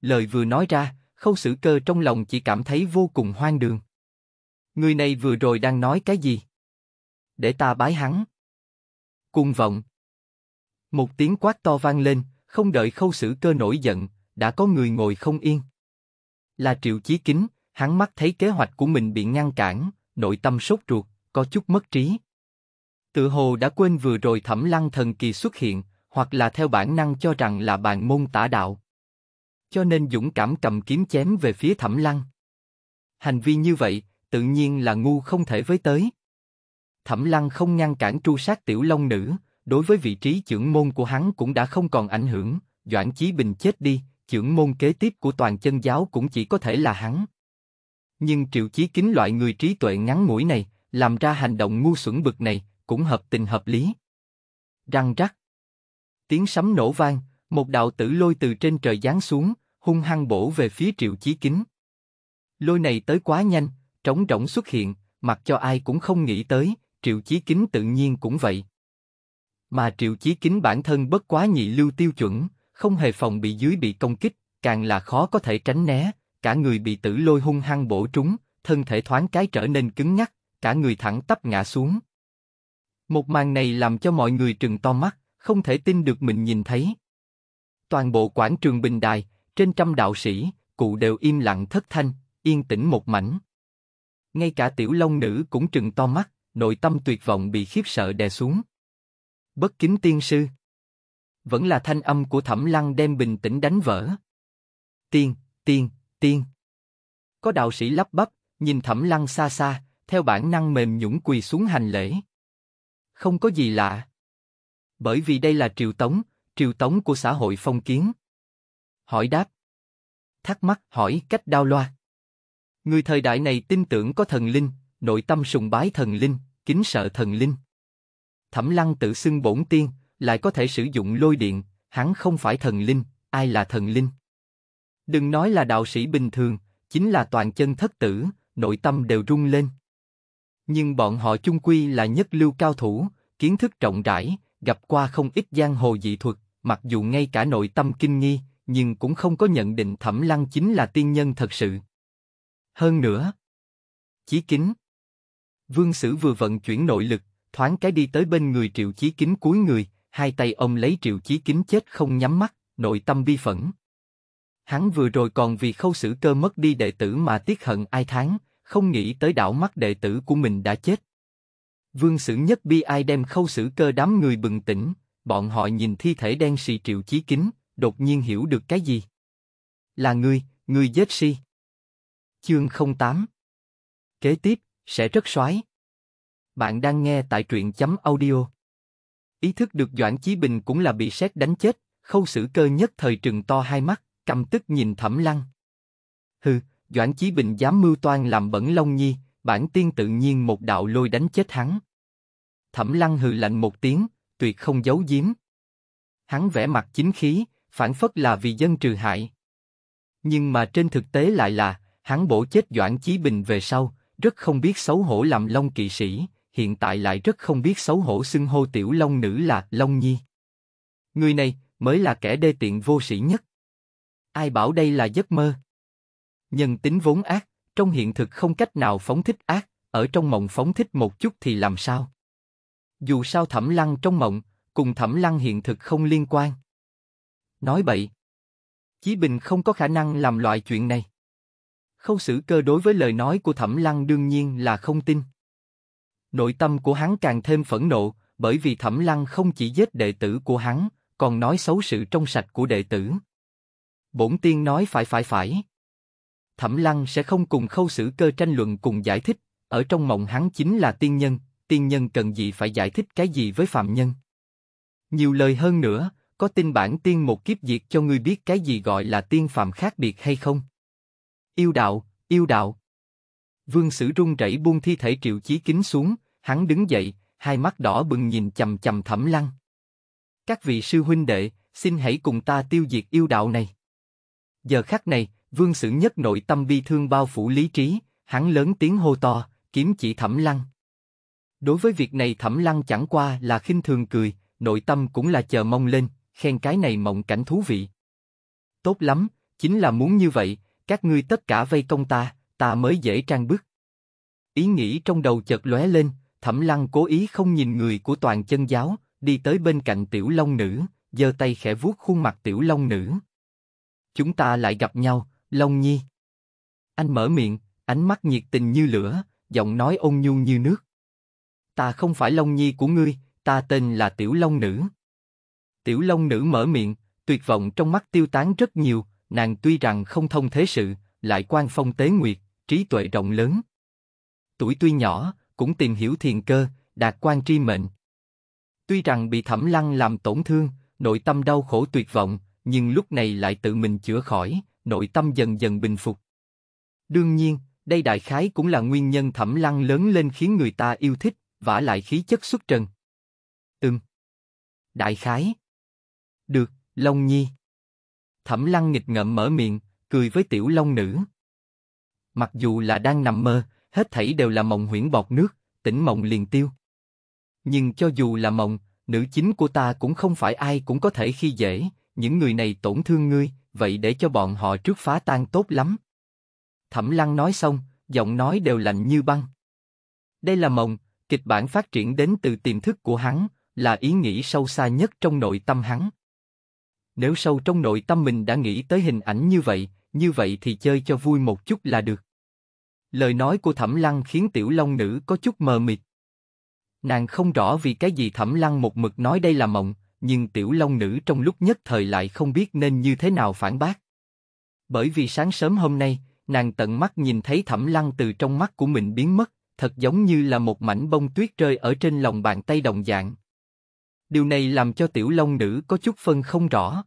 Lời vừa nói ra, khâu xử cơ trong lòng chỉ cảm thấy vô cùng hoang đường. Người này vừa rồi đang nói cái gì? Để ta bái hắn. Cung vọng. Một tiếng quát to vang lên, không đợi khâu xử cơ nổi giận, đã có người ngồi không yên là Triệu Chí Kính, hắn mắt thấy kế hoạch của mình bị ngăn cản, nội tâm sốt ruột, có chút mất trí. Tự hồ đã quên vừa rồi Thẩm Lăng Thần Kỳ xuất hiện, hoặc là theo bản năng cho rằng là bàn môn tả đạo. Cho nên dũng cảm cầm kiếm chém về phía Thẩm Lăng. Hành vi như vậy, tự nhiên là ngu không thể với tới. Thẩm Lăng không ngăn cản tru sát tiểu long nữ, đối với vị trí trưởng môn của hắn cũng đã không còn ảnh hưởng, Doãn Chí Bình chết đi, chưởng môn kế tiếp của toàn chân giáo cũng chỉ có thể là hắn. Nhưng triệu chí kính loại người trí tuệ ngắn mũi này, làm ra hành động ngu xuẩn bực này, cũng hợp tình hợp lý. Răng rắc. Tiếng sấm nổ vang, một đạo tử lôi từ trên trời giáng xuống, hung hăng bổ về phía triệu chí kính. Lôi này tới quá nhanh, trống rỗng xuất hiện, mặc cho ai cũng không nghĩ tới, triệu chí kính tự nhiên cũng vậy. Mà triệu chí kính bản thân bất quá nhị lưu tiêu chuẩn không hề phòng bị dưới bị công kích, càng là khó có thể tránh né, cả người bị tử lôi hung hăng bổ trúng, thân thể thoáng cái trở nên cứng nhắc, cả người thẳng tắp ngã xuống. Một màn này làm cho mọi người trừng to mắt, không thể tin được mình nhìn thấy. Toàn bộ quảng trường bình đài, trên trăm đạo sĩ, cụ đều im lặng thất thanh, yên tĩnh một mảnh. Ngay cả tiểu long nữ cũng trừng to mắt, nội tâm tuyệt vọng bị khiếp sợ đè xuống. Bất kính tiên sư vẫn là thanh âm của Thẩm Lăng đem bình tĩnh đánh vỡ. Tiên, tiên, tiên. Có đạo sĩ lắp bắp, nhìn Thẩm Lăng xa xa, theo bản năng mềm nhũng quỳ xuống hành lễ. Không có gì lạ. Bởi vì đây là triều tống, triều tống của xã hội phong kiến. Hỏi đáp. Thắc mắc hỏi cách đao loa. Người thời đại này tin tưởng có thần linh, nội tâm sùng bái thần linh, kính sợ thần linh. Thẩm Lăng tự xưng bổn tiên, lại có thể sử dụng lôi điện, hắn không phải thần linh, ai là thần linh? Đừng nói là đạo sĩ bình thường, chính là toàn chân thất tử, nội tâm đều rung lên. Nhưng bọn họ chung quy là nhất lưu cao thủ, kiến thức rộng rãi, gặp qua không ít giang hồ dị thuật, mặc dù ngay cả nội tâm kinh nghi, nhưng cũng không có nhận định Thẩm Lăng chính là tiên nhân thật sự. Hơn nữa, Chí Kính Vương Sử vừa vận chuyển nội lực, thoáng cái đi tới bên người Triệu Chí Kính cuối người, hai tay ông lấy triệu chí kính chết không nhắm mắt, nội tâm bi phẫn. Hắn vừa rồi còn vì khâu xử cơ mất đi đệ tử mà tiếc hận ai tháng, không nghĩ tới đảo mắt đệ tử của mình đã chết. Vương sử nhất bi ai đem khâu xử cơ đám người bừng tỉnh, bọn họ nhìn thi thể đen sì triệu chí kính, đột nhiên hiểu được cái gì. Là ngươi, ngươi giết si. Chương 08 Kế tiếp, sẽ rất soái. Bạn đang nghe tại truyện chấm audio Ý thức được Doãn Chí Bình cũng là bị sét đánh chết, khâu xử cơ nhất thời trừng to hai mắt, cầm tức nhìn thẩm lăng. Hừ, Doãn Chí Bình dám mưu toan làm bẩn Long Nhi, bản tiên tự nhiên một đạo lôi đánh chết hắn. Thẩm lăng hừ lạnh một tiếng, tuyệt không giấu giếm. Hắn vẽ mặt chính khí, phản phất là vì dân trừ hại. Nhưng mà trên thực tế lại là, hắn bổ chết Doãn Chí Bình về sau, rất không biết xấu hổ làm Long kỵ sĩ, hiện tại lại rất không biết xấu hổ xưng hô tiểu long nữ là Long Nhi. Người này mới là kẻ đê tiện vô sĩ nhất. Ai bảo đây là giấc mơ? Nhân tính vốn ác, trong hiện thực không cách nào phóng thích ác, ở trong mộng phóng thích một chút thì làm sao? Dù sao thẩm lăng trong mộng, cùng thẩm lăng hiện thực không liên quan. Nói bậy. Chí Bình không có khả năng làm loại chuyện này. Khâu xử cơ đối với lời nói của Thẩm Lăng đương nhiên là không tin. Nội tâm của hắn càng thêm phẫn nộ, bởi vì Thẩm Lăng không chỉ giết đệ tử của hắn, còn nói xấu sự trong sạch của đệ tử. Bổn tiên nói phải phải phải. Thẩm Lăng sẽ không cùng khâu xử cơ tranh luận cùng giải thích, ở trong mộng hắn chính là tiên nhân, tiên nhân cần gì phải giải thích cái gì với phạm nhân. Nhiều lời hơn nữa, có tin bản tiên một kiếp diệt cho ngươi biết cái gì gọi là tiên phạm khác biệt hay không? Yêu đạo, yêu đạo. Vương Sử run rẩy buông thi thể Triệu Chí Kính xuống, Hắn đứng dậy, hai mắt đỏ bừng nhìn chầm chầm Thẩm Lăng. Các vị sư huynh đệ, xin hãy cùng ta tiêu diệt yêu đạo này. Giờ khắc này, vương sử nhất nội tâm bi thương bao phủ lý trí, hắn lớn tiếng hô to, kiếm chỉ Thẩm Lăng. Đối với việc này Thẩm Lăng chẳng qua là khinh thường cười, nội tâm cũng là chờ mong lên, khen cái này mộng cảnh thú vị. Tốt lắm, chính là muốn như vậy, các ngươi tất cả vây công ta, ta mới dễ trang bức. Ý nghĩ trong đầu chợt lóe lên, Thẩm Lăng cố ý không nhìn người của toàn chân giáo, đi tới bên cạnh Tiểu Long Nữ, giơ tay khẽ vuốt khuôn mặt Tiểu Long Nữ. Chúng ta lại gặp nhau, Long Nhi. Anh mở miệng, ánh mắt nhiệt tình như lửa, giọng nói ôn nhu như nước. Ta không phải Long Nhi của ngươi, ta tên là Tiểu Long Nữ. Tiểu Long Nữ mở miệng, tuyệt vọng trong mắt tiêu tán rất nhiều, nàng tuy rằng không thông thế sự, lại quan phong tế nguyệt, trí tuệ rộng lớn. Tuổi tuy nhỏ, cũng tìm hiểu thiền cơ, đạt quan tri mệnh. Tuy rằng bị Thẩm Lăng làm tổn thương, nội tâm đau khổ tuyệt vọng, nhưng lúc này lại tự mình chữa khỏi, nội tâm dần dần bình phục. Đương nhiên, đây đại khái cũng là nguyên nhân Thẩm Lăng lớn lên khiến người ta yêu thích, vả lại khí chất xuất trần. Ừm. Đại khái. Được, Long Nhi. Thẩm Lăng nghịch ngợm mở miệng, cười với tiểu Long nữ. Mặc dù là đang nằm mơ, hết thảy đều là mộng huyễn bọt nước, tỉnh mộng liền tiêu. Nhưng cho dù là mộng, nữ chính của ta cũng không phải ai cũng có thể khi dễ, những người này tổn thương ngươi, vậy để cho bọn họ trước phá tan tốt lắm. Thẩm Lăng nói xong, giọng nói đều lạnh như băng. Đây là mộng, kịch bản phát triển đến từ tiềm thức của hắn, là ý nghĩ sâu xa nhất trong nội tâm hắn. Nếu sâu trong nội tâm mình đã nghĩ tới hình ảnh như vậy, như vậy thì chơi cho vui một chút là được. Lời nói của Thẩm Lăng khiến Tiểu Long Nữ có chút mờ mịt. Nàng không rõ vì cái gì Thẩm Lăng một mực nói đây là mộng, nhưng Tiểu Long Nữ trong lúc nhất thời lại không biết nên như thế nào phản bác. Bởi vì sáng sớm hôm nay, nàng tận mắt nhìn thấy Thẩm Lăng từ trong mắt của mình biến mất, thật giống như là một mảnh bông tuyết rơi ở trên lòng bàn tay đồng dạng. Điều này làm cho Tiểu Long Nữ có chút phân không rõ.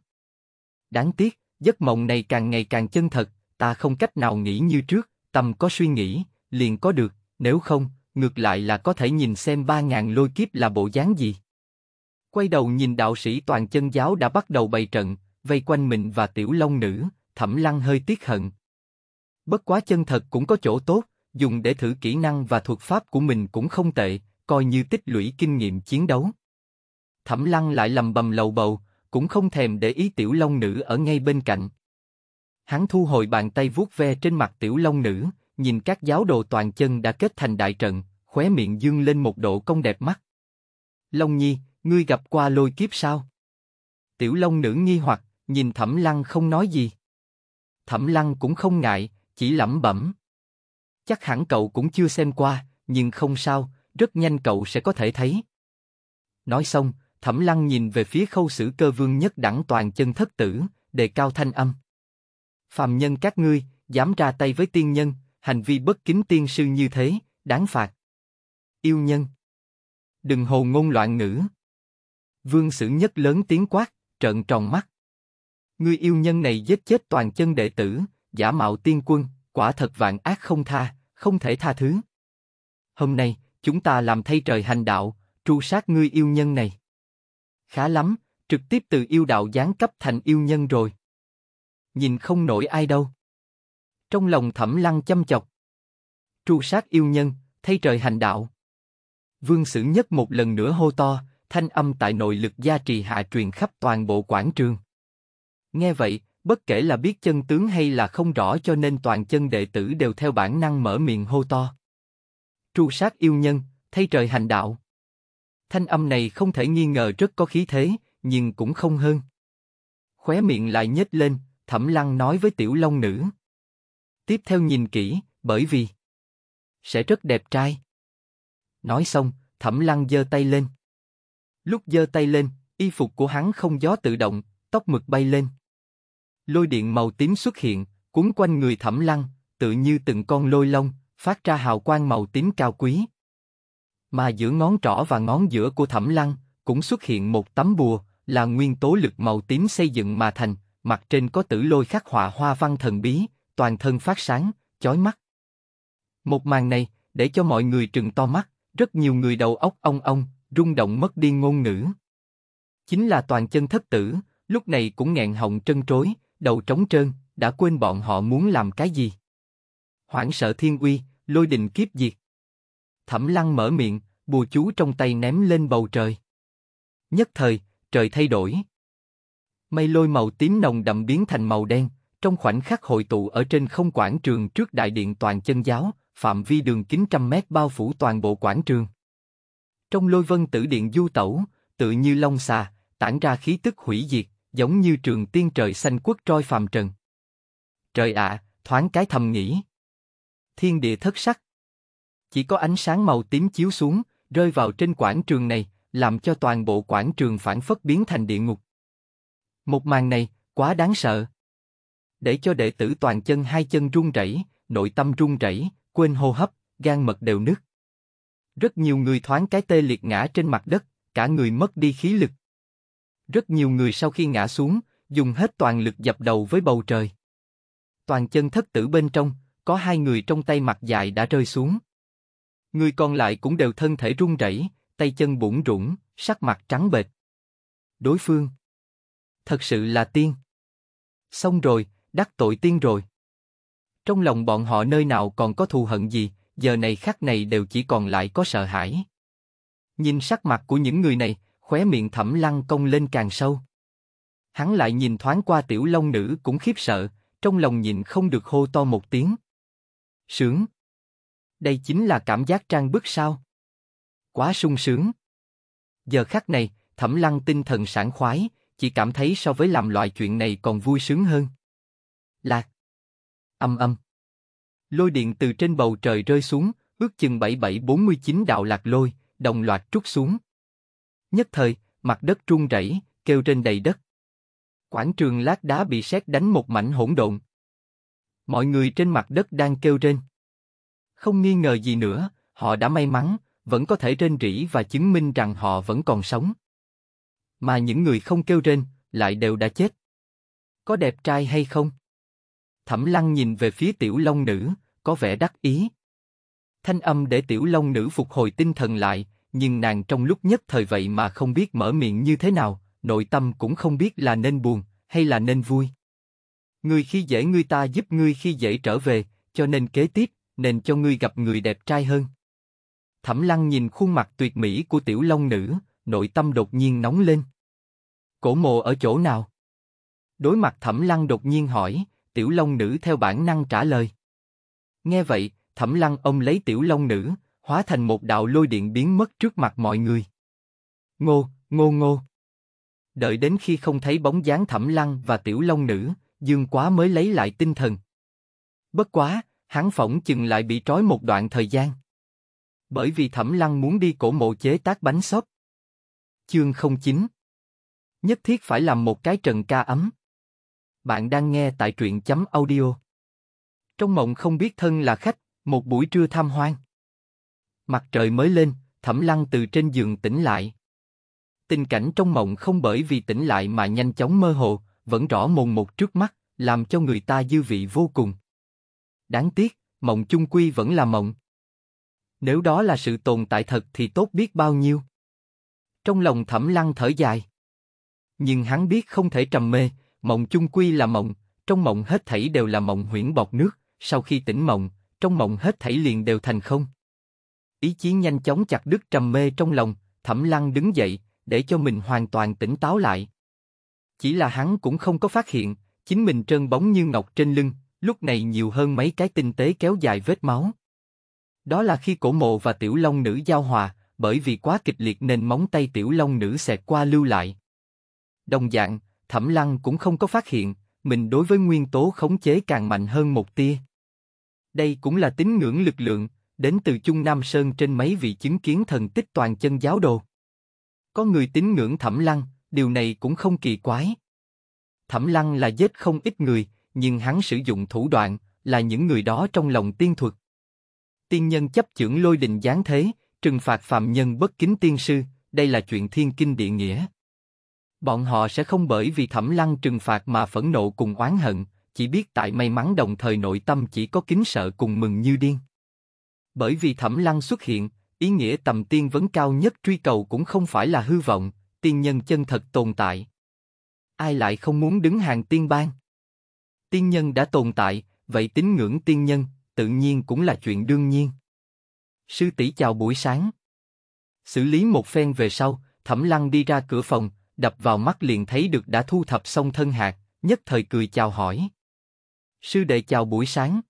Đáng tiếc, giấc mộng này càng ngày càng chân thật, ta không cách nào nghĩ như trước, tầm có suy nghĩ, liền có được, nếu không, ngược lại là có thể nhìn xem ba ngàn lôi kiếp là bộ dáng gì. Quay đầu nhìn đạo sĩ toàn chân giáo đã bắt đầu bày trận, vây quanh mình và tiểu long nữ, thẩm lăng hơi tiếc hận. Bất quá chân thật cũng có chỗ tốt, dùng để thử kỹ năng và thuật pháp của mình cũng không tệ, coi như tích lũy kinh nghiệm chiến đấu. Thẩm lăng lại lầm bầm lầu bầu, cũng không thèm để ý tiểu long nữ ở ngay bên cạnh. Hắn thu hồi bàn tay vuốt ve trên mặt tiểu long nữ, nhìn các giáo đồ toàn chân đã kết thành đại trận, khóe miệng dương lên một độ công đẹp mắt. Long Nhi, ngươi gặp qua lôi kiếp sao? Tiểu Long nữ nghi hoặc, nhìn Thẩm Lăng không nói gì. Thẩm Lăng cũng không ngại, chỉ lẩm bẩm. Chắc hẳn cậu cũng chưa xem qua, nhưng không sao, rất nhanh cậu sẽ có thể thấy. Nói xong, Thẩm Lăng nhìn về phía khâu sử cơ vương nhất đẳng toàn chân thất tử, đề cao thanh âm phàm nhân các ngươi, dám ra tay với tiên nhân, hành vi bất kính tiên sư như thế, đáng phạt. Yêu nhân. Đừng hồ ngôn loạn ngữ. Vương sử nhất lớn tiếng quát, trợn tròn mắt. Ngươi yêu nhân này giết chết toàn chân đệ tử, giả mạo tiên quân, quả thật vạn ác không tha, không thể tha thứ. Hôm nay, chúng ta làm thay trời hành đạo, tru sát ngươi yêu nhân này. Khá lắm, trực tiếp từ yêu đạo giáng cấp thành yêu nhân rồi nhìn không nổi ai đâu. Trong lòng thẩm lăng chăm chọc. Tru sát yêu nhân, thay trời hành đạo. Vương Sử Nhất một lần nữa hô to, thanh âm tại nội lực gia trì hạ truyền khắp toàn bộ quảng trường. Nghe vậy, bất kể là biết chân tướng hay là không rõ cho nên toàn chân đệ tử đều theo bản năng mở miệng hô to. Tru sát yêu nhân, thay trời hành đạo. Thanh âm này không thể nghi ngờ rất có khí thế, nhưng cũng không hơn. Khóe miệng lại nhếch lên, Thẩm Lăng nói với Tiểu Long Nữ. Tiếp theo nhìn kỹ, bởi vì sẽ rất đẹp trai. Nói xong, Thẩm Lăng giơ tay lên. Lúc giơ tay lên, y phục của hắn không gió tự động, tóc mực bay lên. Lôi điện màu tím xuất hiện, cuốn quanh người Thẩm Lăng, tự như từng con lôi long, phát ra hào quang màu tím cao quý. Mà giữa ngón trỏ và ngón giữa của Thẩm Lăng cũng xuất hiện một tấm bùa, là nguyên tố lực màu tím xây dựng mà thành, mặt trên có tử lôi khắc họa hoa văn thần bí, toàn thân phát sáng, chói mắt. Một màn này, để cho mọi người trừng to mắt, rất nhiều người đầu óc ong ong, rung động mất đi ngôn ngữ. Chính là toàn chân thất tử, lúc này cũng nghẹn hồng trân trối, đầu trống trơn, đã quên bọn họ muốn làm cái gì. Hoảng sợ thiên uy, lôi đình kiếp diệt. Thẩm lăng mở miệng, bùa chú trong tay ném lên bầu trời. Nhất thời, trời thay đổi. Mây lôi màu tím nồng đậm biến thành màu đen, trong khoảnh khắc hội tụ ở trên không quảng trường trước đại điện toàn chân giáo, phạm vi đường kính trăm mét bao phủ toàn bộ quảng trường. Trong lôi vân tử điện du tẩu, tự như long xà, tản ra khí tức hủy diệt, giống như trường tiên trời xanh quốc trôi phàm trần. Trời ạ, à, thoáng cái thầm nghĩ. Thiên địa thất sắc. Chỉ có ánh sáng màu tím chiếu xuống, rơi vào trên quảng trường này, làm cho toàn bộ quảng trường phản phất biến thành địa ngục. Một màn này, quá đáng sợ. Để cho đệ tử toàn chân hai chân run rẩy, nội tâm run rẩy, quên hô hấp, gan mật đều nứt. Rất nhiều người thoáng cái tê liệt ngã trên mặt đất, cả người mất đi khí lực. Rất nhiều người sau khi ngã xuống, dùng hết toàn lực dập đầu với bầu trời. Toàn chân thất tử bên trong, có hai người trong tay mặt dài đã rơi xuống. Người còn lại cũng đều thân thể run rẩy, tay chân bủn rủn, sắc mặt trắng bệch. Đối phương thật sự là tiên. Xong rồi, đắc tội tiên rồi. Trong lòng bọn họ nơi nào còn có thù hận gì, giờ này khắc này đều chỉ còn lại có sợ hãi. Nhìn sắc mặt của những người này, khóe miệng thẩm lăng công lên càng sâu. Hắn lại nhìn thoáng qua tiểu long nữ cũng khiếp sợ, trong lòng nhịn không được hô to một tiếng. Sướng! Đây chính là cảm giác trang bức sao? Quá sung sướng! Giờ khắc này, thẩm lăng tinh thần sảng khoái, chỉ cảm thấy so với làm loại chuyện này còn vui sướng hơn. Lạc. Âm âm. Lôi điện từ trên bầu trời rơi xuống, ước chừng 7749 đạo lạc lôi, đồng loạt trút xuống. Nhất thời, mặt đất rung rẩy, kêu trên đầy đất. Quảng trường lát đá bị sét đánh một mảnh hỗn độn. Mọi người trên mặt đất đang kêu trên. Không nghi ngờ gì nữa, họ đã may mắn, vẫn có thể trên rỉ và chứng minh rằng họ vẫn còn sống mà những người không kêu rên lại đều đã chết. Có đẹp trai hay không? Thẩm Lăng nhìn về phía Tiểu Long Nữ, có vẻ đắc ý. Thanh âm để Tiểu Long Nữ phục hồi tinh thần lại, nhưng nàng trong lúc nhất thời vậy mà không biết mở miệng như thế nào, nội tâm cũng không biết là nên buồn hay là nên vui. Ngươi khi dễ người ta giúp ngươi khi dễ trở về, cho nên kế tiếp nên cho ngươi gặp người đẹp trai hơn. Thẩm Lăng nhìn khuôn mặt tuyệt mỹ của Tiểu Long Nữ, nội tâm đột nhiên nóng lên. Cổ mộ ở chỗ nào? Đối mặt Thẩm Lăng đột nhiên hỏi, Tiểu Long Nữ theo bản năng trả lời. Nghe vậy, Thẩm Lăng ông lấy Tiểu Long Nữ, hóa thành một đạo lôi điện biến mất trước mặt mọi người. Ngô, ngô ngô. Đợi đến khi không thấy bóng dáng Thẩm Lăng và Tiểu Long Nữ, Dương Quá mới lấy lại tinh thần. Bất quá, hắn phỏng chừng lại bị trói một đoạn thời gian. Bởi vì Thẩm Lăng muốn đi cổ mộ chế tác bánh xốp. Chương 09 Nhất thiết phải làm một cái trần ca ấm. Bạn đang nghe tại truyện chấm audio. Trong mộng không biết thân là khách, một buổi trưa tham hoang. Mặt trời mới lên, thẩm lăng từ trên giường tỉnh lại. Tình cảnh trong mộng không bởi vì tỉnh lại mà nhanh chóng mơ hồ, vẫn rõ mồn một trước mắt, làm cho người ta dư vị vô cùng. Đáng tiếc, mộng chung quy vẫn là mộng. Nếu đó là sự tồn tại thật thì tốt biết bao nhiêu. Trong lòng Thẩm Lăng thở dài. Nhưng hắn biết không thể trầm mê, mộng chung quy là mộng, trong mộng hết thảy đều là mộng huyễn bọt nước, sau khi tỉnh mộng, trong mộng hết thảy liền đều thành không. Ý chí nhanh chóng chặt đứt trầm mê trong lòng, Thẩm Lăng đứng dậy, để cho mình hoàn toàn tỉnh táo lại. Chỉ là hắn cũng không có phát hiện, chính mình trơn bóng như ngọc trên lưng, lúc này nhiều hơn mấy cái tinh tế kéo dài vết máu. Đó là khi cổ mộ và tiểu long nữ giao hòa, bởi vì quá kịch liệt nên móng tay tiểu long nữ xẹt qua lưu lại. Đồng dạng, Thẩm Lăng cũng không có phát hiện, mình đối với nguyên tố khống chế càng mạnh hơn một tia. Đây cũng là tín ngưỡng lực lượng, đến từ Trung Nam Sơn trên mấy vị chứng kiến thần tích toàn chân giáo đồ. Có người tín ngưỡng Thẩm Lăng, điều này cũng không kỳ quái. Thẩm Lăng là giết không ít người, nhưng hắn sử dụng thủ đoạn là những người đó trong lòng tiên thuật. Tiên nhân chấp chưởng lôi đình giáng thế, trừng phạt phạm nhân bất kính tiên sư, đây là chuyện thiên kinh địa nghĩa. Bọn họ sẽ không bởi vì thẩm lăng trừng phạt mà phẫn nộ cùng oán hận, chỉ biết tại may mắn đồng thời nội tâm chỉ có kính sợ cùng mừng như điên. Bởi vì thẩm lăng xuất hiện, ý nghĩa tầm tiên vấn cao nhất truy cầu cũng không phải là hư vọng, tiên nhân chân thật tồn tại. Ai lại không muốn đứng hàng tiên bang? Tiên nhân đã tồn tại, vậy tín ngưỡng tiên nhân, tự nhiên cũng là chuyện đương nhiên sư tỷ chào buổi sáng. Xử lý một phen về sau, Thẩm Lăng đi ra cửa phòng, đập vào mắt liền thấy được đã thu thập xong thân hạt, nhất thời cười chào hỏi. Sư đệ chào buổi sáng.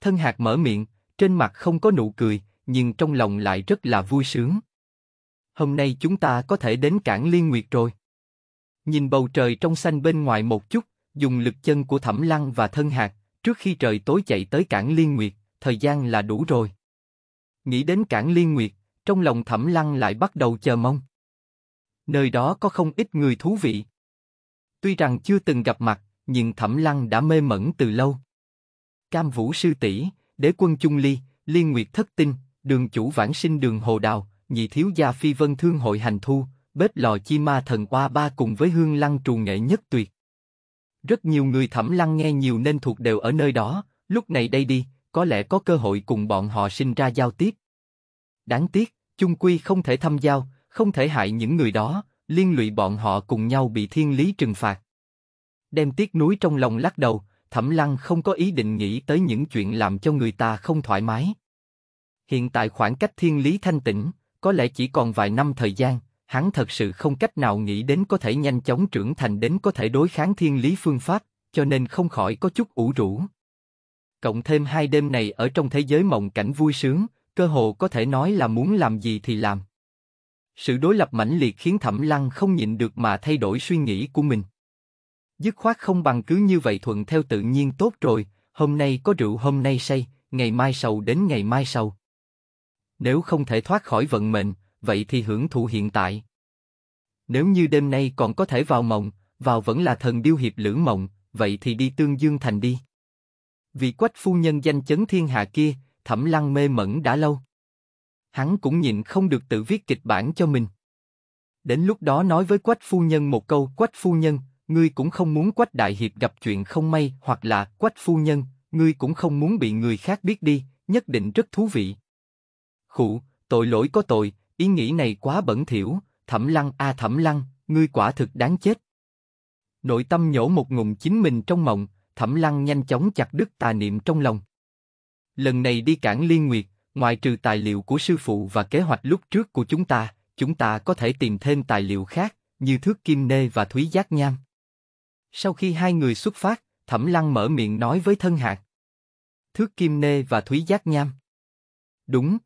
Thân hạt mở miệng, trên mặt không có nụ cười, nhưng trong lòng lại rất là vui sướng. Hôm nay chúng ta có thể đến cảng Liên Nguyệt rồi. Nhìn bầu trời trong xanh bên ngoài một chút, dùng lực chân của Thẩm Lăng và Thân Hạt, trước khi trời tối chạy tới cảng Liên Nguyệt, thời gian là đủ rồi. Nghĩ đến cảng Liên Nguyệt, trong lòng Thẩm Lăng lại bắt đầu chờ mong. Nơi đó có không ít người thú vị. Tuy rằng chưa từng gặp mặt, nhưng Thẩm Lăng đã mê mẩn từ lâu. Cam Vũ sư tỷ, Đế quân Chung Ly, Liên Nguyệt thất tinh, Đường chủ vãng sinh Đường Hồ Đào, Nhị thiếu gia Phi Vân Thương hội hành thu, bếp lò chi ma thần oa ba cùng với hương lăng trù nghệ nhất tuyệt. Rất nhiều người thẩm lăng nghe nhiều nên thuộc đều ở nơi đó, lúc này đây đi, có lẽ có cơ hội cùng bọn họ sinh ra giao tiếp. Đáng tiếc, chung quy không thể thăm giao, không thể hại những người đó, liên lụy bọn họ cùng nhau bị thiên lý trừng phạt. Đem tiếc núi trong lòng lắc đầu, Thẩm Lăng không có ý định nghĩ tới những chuyện làm cho người ta không thoải mái. Hiện tại khoảng cách thiên lý thanh tĩnh, có lẽ chỉ còn vài năm thời gian, hắn thật sự không cách nào nghĩ đến có thể nhanh chóng trưởng thành đến có thể đối kháng thiên lý phương pháp, cho nên không khỏi có chút ủ rũ cộng thêm hai đêm này ở trong thế giới mộng cảnh vui sướng, cơ hồ có thể nói là muốn làm gì thì làm. Sự đối lập mãnh liệt khiến Thẩm Lăng không nhịn được mà thay đổi suy nghĩ của mình. Dứt khoát không bằng cứ như vậy thuận theo tự nhiên tốt rồi, hôm nay có rượu hôm nay say, ngày mai sầu đến ngày mai sầu. Nếu không thể thoát khỏi vận mệnh, vậy thì hưởng thụ hiện tại. Nếu như đêm nay còn có thể vào mộng, vào vẫn là thần điêu hiệp lữ mộng, vậy thì đi tương dương thành đi vị quách phu nhân danh chấn thiên hạ kia, thẩm lăng mê mẩn đã lâu. Hắn cũng nhịn không được tự viết kịch bản cho mình. Đến lúc đó nói với quách phu nhân một câu quách phu nhân, ngươi cũng không muốn quách đại hiệp gặp chuyện không may hoặc là quách phu nhân, ngươi cũng không muốn bị người khác biết đi, nhất định rất thú vị. Khụ, tội lỗi có tội, ý nghĩ này quá bẩn thỉu, thẩm lăng a à thẩm lăng, ngươi quả thực đáng chết. Nội tâm nhổ một ngụm chính mình trong mộng, Thẩm Lăng nhanh chóng chặt đứt tà niệm trong lòng. Lần này đi cảng Liên Nguyệt, ngoài trừ tài liệu của sư phụ và kế hoạch lúc trước của chúng ta, chúng ta có thể tìm thêm tài liệu khác, như thước kim nê và thúy giác nham. Sau khi hai người xuất phát, Thẩm Lăng mở miệng nói với thân hạt. Thước kim nê và thúy giác nham. Đúng.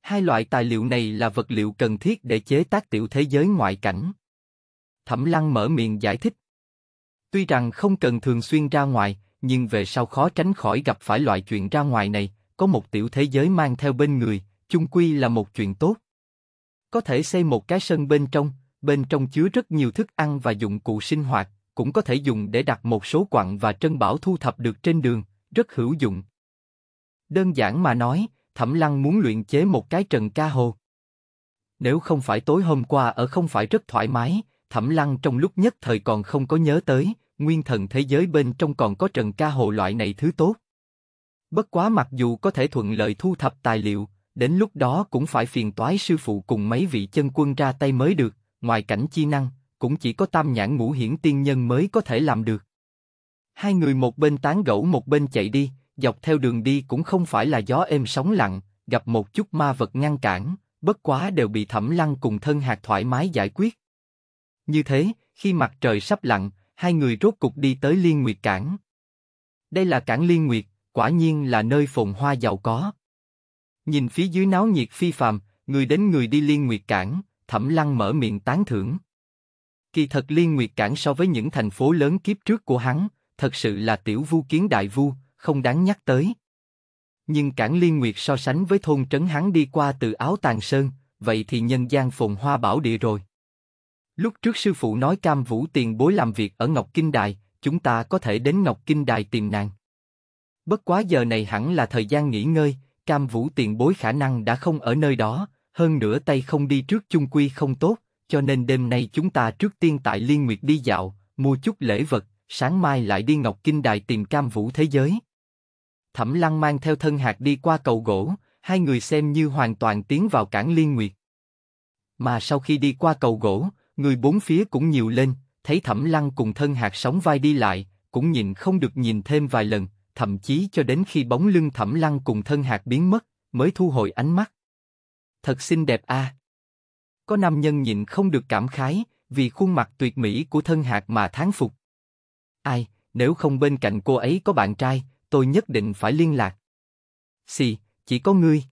Hai loại tài liệu này là vật liệu cần thiết để chế tác tiểu thế giới ngoại cảnh. Thẩm Lăng mở miệng giải thích. Tuy rằng không cần thường xuyên ra ngoài, nhưng về sau khó tránh khỏi gặp phải loại chuyện ra ngoài này, có một tiểu thế giới mang theo bên người, chung quy là một chuyện tốt. Có thể xây một cái sân bên trong, bên trong chứa rất nhiều thức ăn và dụng cụ sinh hoạt, cũng có thể dùng để đặt một số quặng và trân bảo thu thập được trên đường, rất hữu dụng. Đơn giản mà nói, Thẩm Lăng muốn luyện chế một cái trần ca hồ. Nếu không phải tối hôm qua ở không phải rất thoải mái, Thẩm Lăng trong lúc nhất thời còn không có nhớ tới, nguyên thần thế giới bên trong còn có trần ca hồ loại này thứ tốt. Bất quá mặc dù có thể thuận lợi thu thập tài liệu, đến lúc đó cũng phải phiền toái sư phụ cùng mấy vị chân quân ra tay mới được, ngoài cảnh chi năng, cũng chỉ có tam nhãn ngũ hiển tiên nhân mới có thể làm được. Hai người một bên tán gẫu một bên chạy đi, dọc theo đường đi cũng không phải là gió êm sóng lặng, gặp một chút ma vật ngăn cản, bất quá đều bị thẩm lăng cùng thân hạt thoải mái giải quyết. Như thế, khi mặt trời sắp lặn, hai người rốt cục đi tới Liên Nguyệt Cảng. Đây là cảng Liên Nguyệt, quả nhiên là nơi phồn hoa giàu có. Nhìn phía dưới náo nhiệt phi phàm, người đến người đi Liên Nguyệt Cảng, Thẩm Lăng mở miệng tán thưởng. Kỳ thật Liên Nguyệt Cảng so với những thành phố lớn kiếp trước của hắn, thật sự là tiểu vu kiến đại vu, không đáng nhắc tới. Nhưng cảng Liên Nguyệt so sánh với thôn trấn hắn đi qua từ Áo Tàng Sơn, vậy thì nhân gian phồn hoa bảo địa rồi. Lúc trước sư phụ nói cam vũ tiền bối làm việc ở Ngọc Kinh Đài, chúng ta có thể đến Ngọc Kinh Đài tìm nàng. Bất quá giờ này hẳn là thời gian nghỉ ngơi, cam vũ tiền bối khả năng đã không ở nơi đó, hơn nữa tay không đi trước chung quy không tốt, cho nên đêm nay chúng ta trước tiên tại Liên Nguyệt đi dạo, mua chút lễ vật, sáng mai lại đi Ngọc Kinh Đài tìm cam vũ thế giới. Thẩm Lăng mang theo thân hạt đi qua cầu gỗ, hai người xem như hoàn toàn tiến vào cảng Liên Nguyệt. Mà sau khi đi qua cầu gỗ, người bốn phía cũng nhiều lên, thấy Thẩm Lăng cùng thân hạt sóng vai đi lại, cũng nhìn không được nhìn thêm vài lần, thậm chí cho đến khi bóng lưng Thẩm Lăng cùng thân hạt biến mất, mới thu hồi ánh mắt. Thật xinh đẹp a. À. Có nam nhân nhìn không được cảm khái, vì khuôn mặt tuyệt mỹ của thân hạt mà thán phục. Ai, nếu không bên cạnh cô ấy có bạn trai, tôi nhất định phải liên lạc. Xì, chỉ có ngươi.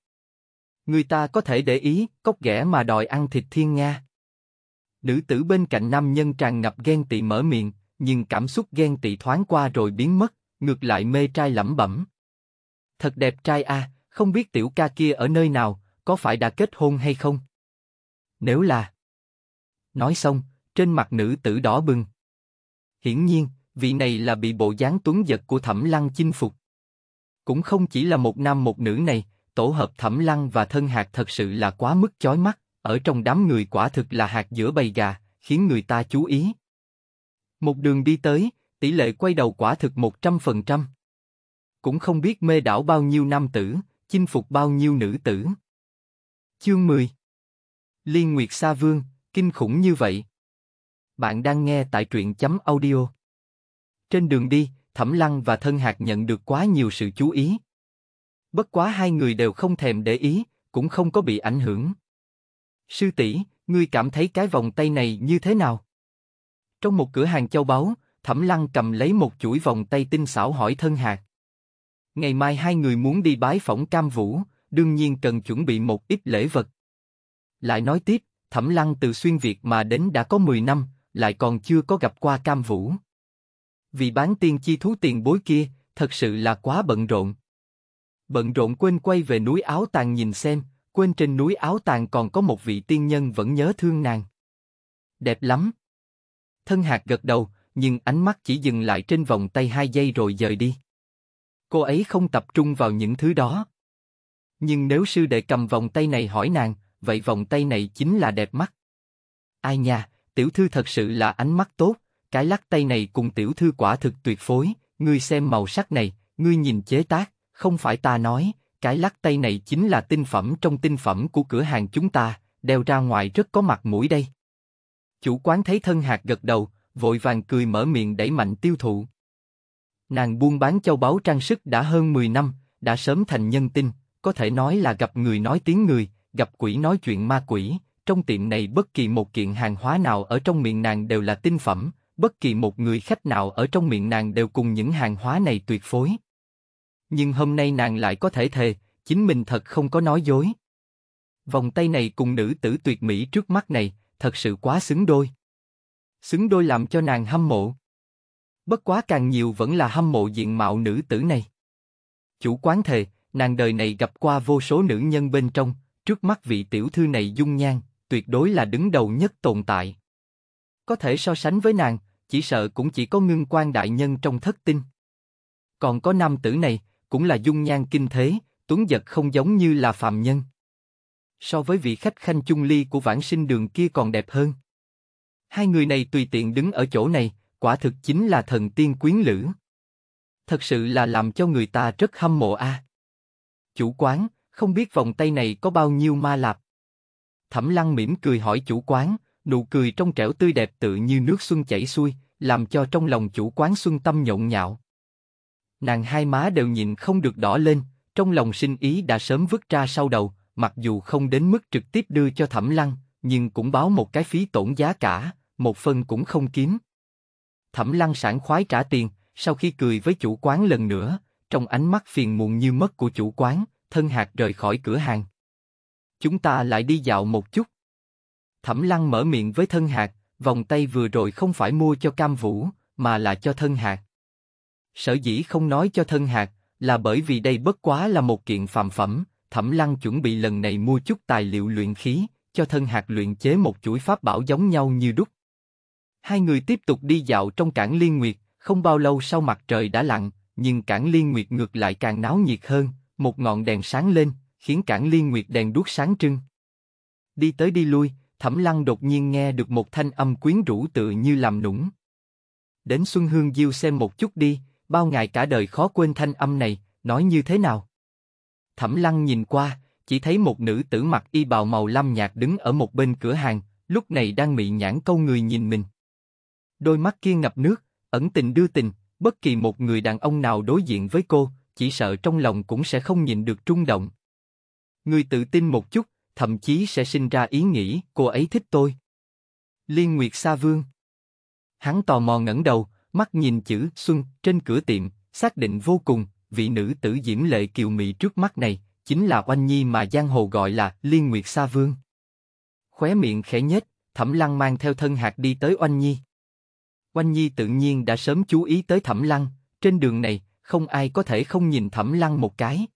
Người ta có thể để ý, cốc ghẻ mà đòi ăn thịt thiên nga. Nữ tử bên cạnh nam nhân tràn ngập ghen tị mở miệng, nhưng cảm xúc ghen tị thoáng qua rồi biến mất, ngược lại mê trai lẩm bẩm. Thật đẹp trai a, à, không biết tiểu ca kia ở nơi nào, có phải đã kết hôn hay không? Nếu là... Nói xong, trên mặt nữ tử đỏ bừng. Hiển nhiên, vị này là bị bộ dáng tuấn giật của Thẩm Lăng chinh phục. Cũng không chỉ là một nam một nữ này, tổ hợp Thẩm Lăng và thân hạt thật sự là quá mức chói mắt ở trong đám người quả thực là hạt giữa bầy gà, khiến người ta chú ý. Một đường đi tới, tỷ lệ quay đầu quả thực 100%. Cũng không biết mê đảo bao nhiêu nam tử, chinh phục bao nhiêu nữ tử. Chương 10 Liên Nguyệt Sa Vương, kinh khủng như vậy. Bạn đang nghe tại truyện chấm audio. Trên đường đi, Thẩm Lăng và Thân Hạc nhận được quá nhiều sự chú ý. Bất quá hai người đều không thèm để ý, cũng không có bị ảnh hưởng. Sư tỷ, ngươi cảm thấy cái vòng tay này như thế nào? Trong một cửa hàng châu báu, Thẩm Lăng cầm lấy một chuỗi vòng tay tinh xảo hỏi thân hạt. Ngày mai hai người muốn đi bái phỏng cam vũ, đương nhiên cần chuẩn bị một ít lễ vật. Lại nói tiếp, Thẩm Lăng từ xuyên Việt mà đến đã có 10 năm, lại còn chưa có gặp qua cam vũ. Vì bán tiên chi thú tiền bối kia, thật sự là quá bận rộn. Bận rộn quên quay về núi áo tàng nhìn xem, quên trên núi áo tàng còn có một vị tiên nhân vẫn nhớ thương nàng. Đẹp lắm. Thân hạt gật đầu, nhưng ánh mắt chỉ dừng lại trên vòng tay hai giây rồi dời đi. Cô ấy không tập trung vào những thứ đó. Nhưng nếu sư đệ cầm vòng tay này hỏi nàng, vậy vòng tay này chính là đẹp mắt. Ai nha, tiểu thư thật sự là ánh mắt tốt, cái lắc tay này cùng tiểu thư quả thực tuyệt phối, ngươi xem màu sắc này, ngươi nhìn chế tác, không phải ta nói, cái lắc tay này chính là tinh phẩm trong tinh phẩm của cửa hàng chúng ta, đeo ra ngoài rất có mặt mũi đây. Chủ quán thấy thân hạt gật đầu, vội vàng cười mở miệng đẩy mạnh tiêu thụ. Nàng buôn bán châu báu trang sức đã hơn 10 năm, đã sớm thành nhân tinh, có thể nói là gặp người nói tiếng người, gặp quỷ nói chuyện ma quỷ. Trong tiệm này bất kỳ một kiện hàng hóa nào ở trong miệng nàng đều là tinh phẩm, bất kỳ một người khách nào ở trong miệng nàng đều cùng những hàng hóa này tuyệt phối. Nhưng hôm nay nàng lại có thể thề, chính mình thật không có nói dối. Vòng tay này cùng nữ tử tuyệt mỹ trước mắt này, thật sự quá xứng đôi. Xứng đôi làm cho nàng hâm mộ. Bất quá càng nhiều vẫn là hâm mộ diện mạo nữ tử này. Chủ quán thề, nàng đời này gặp qua vô số nữ nhân bên trong, trước mắt vị tiểu thư này dung nhan, tuyệt đối là đứng đầu nhất tồn tại. Có thể so sánh với nàng, chỉ sợ cũng chỉ có ngưng quan đại nhân trong thất tinh. Còn có nam tử này, cũng là dung nhan kinh thế, tuấn giật không giống như là phàm nhân. So với vị khách khanh chung ly của vãng sinh đường kia còn đẹp hơn. Hai người này tùy tiện đứng ở chỗ này, quả thực chính là thần tiên quyến lữ. Thật sự là làm cho người ta rất hâm mộ a. À. Chủ quán, không biết vòng tay này có bao nhiêu ma lạp. Thẩm Lăng mỉm cười hỏi chủ quán, nụ cười trong trẻo tươi đẹp tự như nước xuân chảy xuôi, làm cho trong lòng chủ quán xuân tâm nhộn nhạo. Nàng hai má đều nhìn không được đỏ lên, trong lòng sinh ý đã sớm vứt ra sau đầu, mặc dù không đến mức trực tiếp đưa cho Thẩm Lăng, nhưng cũng báo một cái phí tổn giá cả, một phần cũng không kiếm. Thẩm Lăng sảng khoái trả tiền, sau khi cười với chủ quán lần nữa, trong ánh mắt phiền muộn như mất của chủ quán, thân hạt rời khỏi cửa hàng. Chúng ta lại đi dạo một chút. Thẩm Lăng mở miệng với thân hạt, vòng tay vừa rồi không phải mua cho Cam Vũ, mà là cho thân hạt. Sở dĩ không nói cho thân hạt là bởi vì đây bất quá là một kiện phàm phẩm, Thẩm Lăng chuẩn bị lần này mua chút tài liệu luyện khí, cho thân hạt luyện chế một chuỗi pháp bảo giống nhau như đúc. Hai người tiếp tục đi dạo trong cảng Liên Nguyệt, không bao lâu sau mặt trời đã lặn, nhưng cảng Liên Nguyệt ngược lại càng náo nhiệt hơn, một ngọn đèn sáng lên, khiến cảng Liên Nguyệt đèn đuốc sáng trưng. Đi tới đi lui, Thẩm Lăng đột nhiên nghe được một thanh âm quyến rũ tự như làm nũng. Đến Xuân Hương Diêu xem một chút đi, bao ngày cả đời khó quên thanh âm này, nói như thế nào? Thẩm lăng nhìn qua, chỉ thấy một nữ tử mặc y bào màu lam nhạt đứng ở một bên cửa hàng, lúc này đang mị nhãn câu người nhìn mình. Đôi mắt kia ngập nước, ẩn tình đưa tình, bất kỳ một người đàn ông nào đối diện với cô, chỉ sợ trong lòng cũng sẽ không nhìn được trung động. Người tự tin một chút, thậm chí sẽ sinh ra ý nghĩ cô ấy thích tôi. Liên Nguyệt Sa Vương Hắn tò mò ngẩng đầu, mắt nhìn chữ Xuân trên cửa tiệm, xác định vô cùng, vị nữ tử diễm lệ kiều mị trước mắt này, chính là oanh nhi mà giang hồ gọi là Liên Nguyệt Sa Vương. Khóe miệng khẽ nhếch, Thẩm Lăng mang theo thân hạt đi tới oanh nhi. Oanh nhi tự nhiên đã sớm chú ý tới Thẩm Lăng, trên đường này, không ai có thể không nhìn Thẩm Lăng một cái.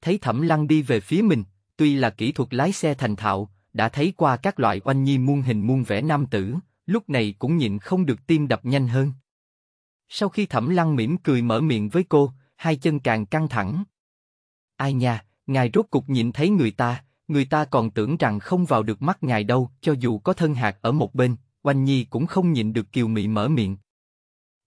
Thấy Thẩm Lăng đi về phía mình, tuy là kỹ thuật lái xe thành thạo, đã thấy qua các loại oanh nhi muôn hình muôn vẻ nam tử, lúc này cũng nhịn không được tim đập nhanh hơn. Sau khi Thẩm Lăng mỉm cười mở miệng với cô, hai chân càng căng thẳng. Ai nha, ngài rốt cục nhìn thấy người ta, người ta còn tưởng rằng không vào được mắt ngài đâu, cho dù có thân hạt ở một bên, Oanh Nhi cũng không nhìn được kiều mị mở miệng.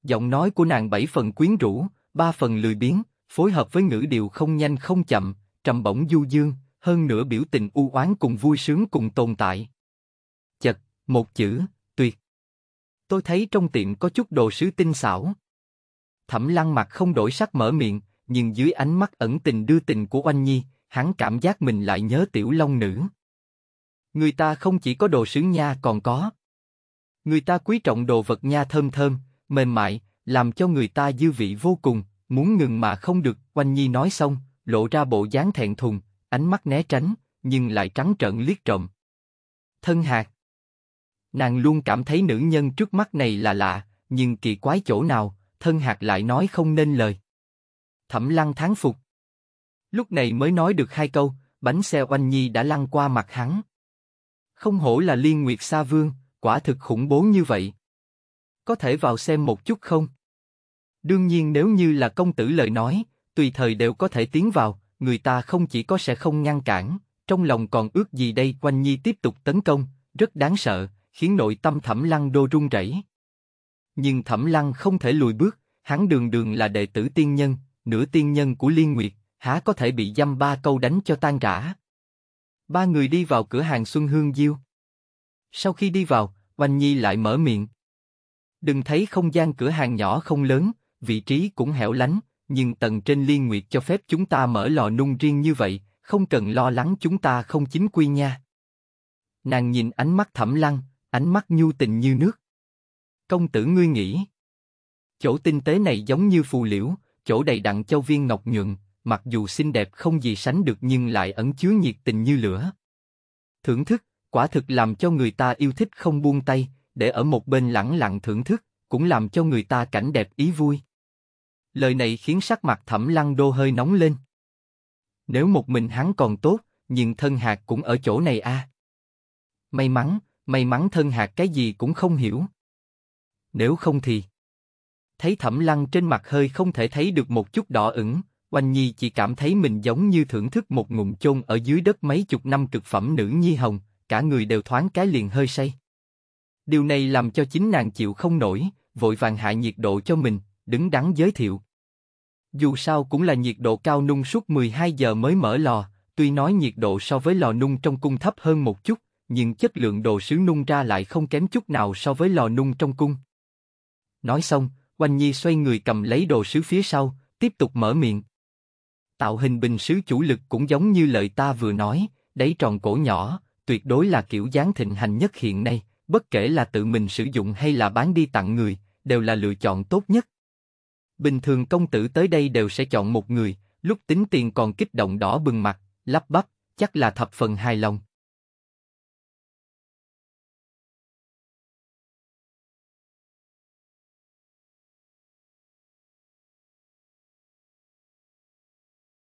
Giọng nói của nàng bảy phần quyến rũ, ba phần lười biếng, phối hợp với ngữ điệu không nhanh không chậm, trầm bổng du dương, hơn nữa biểu tình u oán cùng vui sướng cùng tồn tại. Chật, một chữ, tôi thấy trong tiệm có chút đồ sứ tinh xảo. Thẩm lăng mặt không đổi sắc mở miệng, nhưng dưới ánh mắt ẩn tình đưa tình của oanh nhi, hắn cảm giác mình lại nhớ tiểu long nữ. Người ta không chỉ có đồ sứ nha còn có. Người ta quý trọng đồ vật nha thơm thơm, mềm mại, làm cho người ta dư vị vô cùng, muốn ngừng mà không được, oanh nhi nói xong, lộ ra bộ dáng thẹn thùng, ánh mắt né tránh, nhưng lại trắng trợn liếc trộm. Thân hạt Nàng luôn cảm thấy nữ nhân trước mắt này là lạ, nhưng kỳ quái chỗ nào, thân hạt lại nói không nên lời. Thẩm lăng tháng phục. Lúc này mới nói được hai câu, bánh xe oanh nhi đã lăn qua mặt hắn. Không hổ là liên nguyệt sa vương, quả thực khủng bố như vậy. Có thể vào xem một chút không? Đương nhiên nếu như là công tử lời nói, tùy thời đều có thể tiến vào, người ta không chỉ có sẽ không ngăn cản, trong lòng còn ước gì đây quanh nhi tiếp tục tấn công, rất đáng sợ, khiến nội tâm Thẩm Lăng Đô run rẩy. Nhưng Thẩm Lăng không thể lùi bước, hắn đường đường là đệ tử tiên nhân, nửa tiên nhân của Liên Nguyệt, há có thể bị dăm ba câu đánh cho tan rã. Ba người đi vào cửa hàng Xuân Hương Diêu. Sau khi đi vào, Oanh Nhi lại mở miệng. Đừng thấy không gian cửa hàng nhỏ không lớn, vị trí cũng hẻo lánh, nhưng tầng trên liên nguyệt cho phép chúng ta mở lò nung riêng như vậy, không cần lo lắng chúng ta không chính quy nha. Nàng nhìn ánh mắt thẩm lăng, ánh mắt nhu tình như nước. Công tử ngươi nghĩ, chỗ tinh tế này giống như phù liễu, chỗ đầy đặn châu viên ngọc nhuận, mặc dù xinh đẹp không gì sánh được nhưng lại ẩn chứa nhiệt tình như lửa. Thưởng thức, quả thực làm cho người ta yêu thích không buông tay, để ở một bên lẳng lặng thưởng thức, cũng làm cho người ta cảnh đẹp ý vui. Lời này khiến sắc mặt thẩm lăng đô hơi nóng lên. Nếu một mình hắn còn tốt, nhưng thân hạt cũng ở chỗ này a. À. May mắn, may mắn thân hạt cái gì cũng không hiểu. Nếu không thì... Thấy thẩm lăng trên mặt hơi không thể thấy được một chút đỏ ửng, Oanh Nhi chỉ cảm thấy mình giống như thưởng thức một ngụm chôn ở dưới đất mấy chục năm cực phẩm nữ nhi hồng, cả người đều thoáng cái liền hơi say. Điều này làm cho chính nàng chịu không nổi, vội vàng hạ nhiệt độ cho mình, đứng đắn giới thiệu. Dù sao cũng là nhiệt độ cao nung suốt 12 giờ mới mở lò, tuy nói nhiệt độ so với lò nung trong cung thấp hơn một chút, nhưng chất lượng đồ sứ nung ra lại không kém chút nào so với lò nung trong cung. Nói xong, Oanh Nhi xoay người cầm lấy đồ sứ phía sau, tiếp tục mở miệng. Tạo hình bình sứ chủ lực cũng giống như lời ta vừa nói, đáy tròn cổ nhỏ, tuyệt đối là kiểu dáng thịnh hành nhất hiện nay, bất kể là tự mình sử dụng hay là bán đi tặng người, đều là lựa chọn tốt nhất. Bình thường công tử tới đây đều sẽ chọn một người, lúc tính tiền còn kích động đỏ bừng mặt, lắp bắp, chắc là thập phần hài lòng.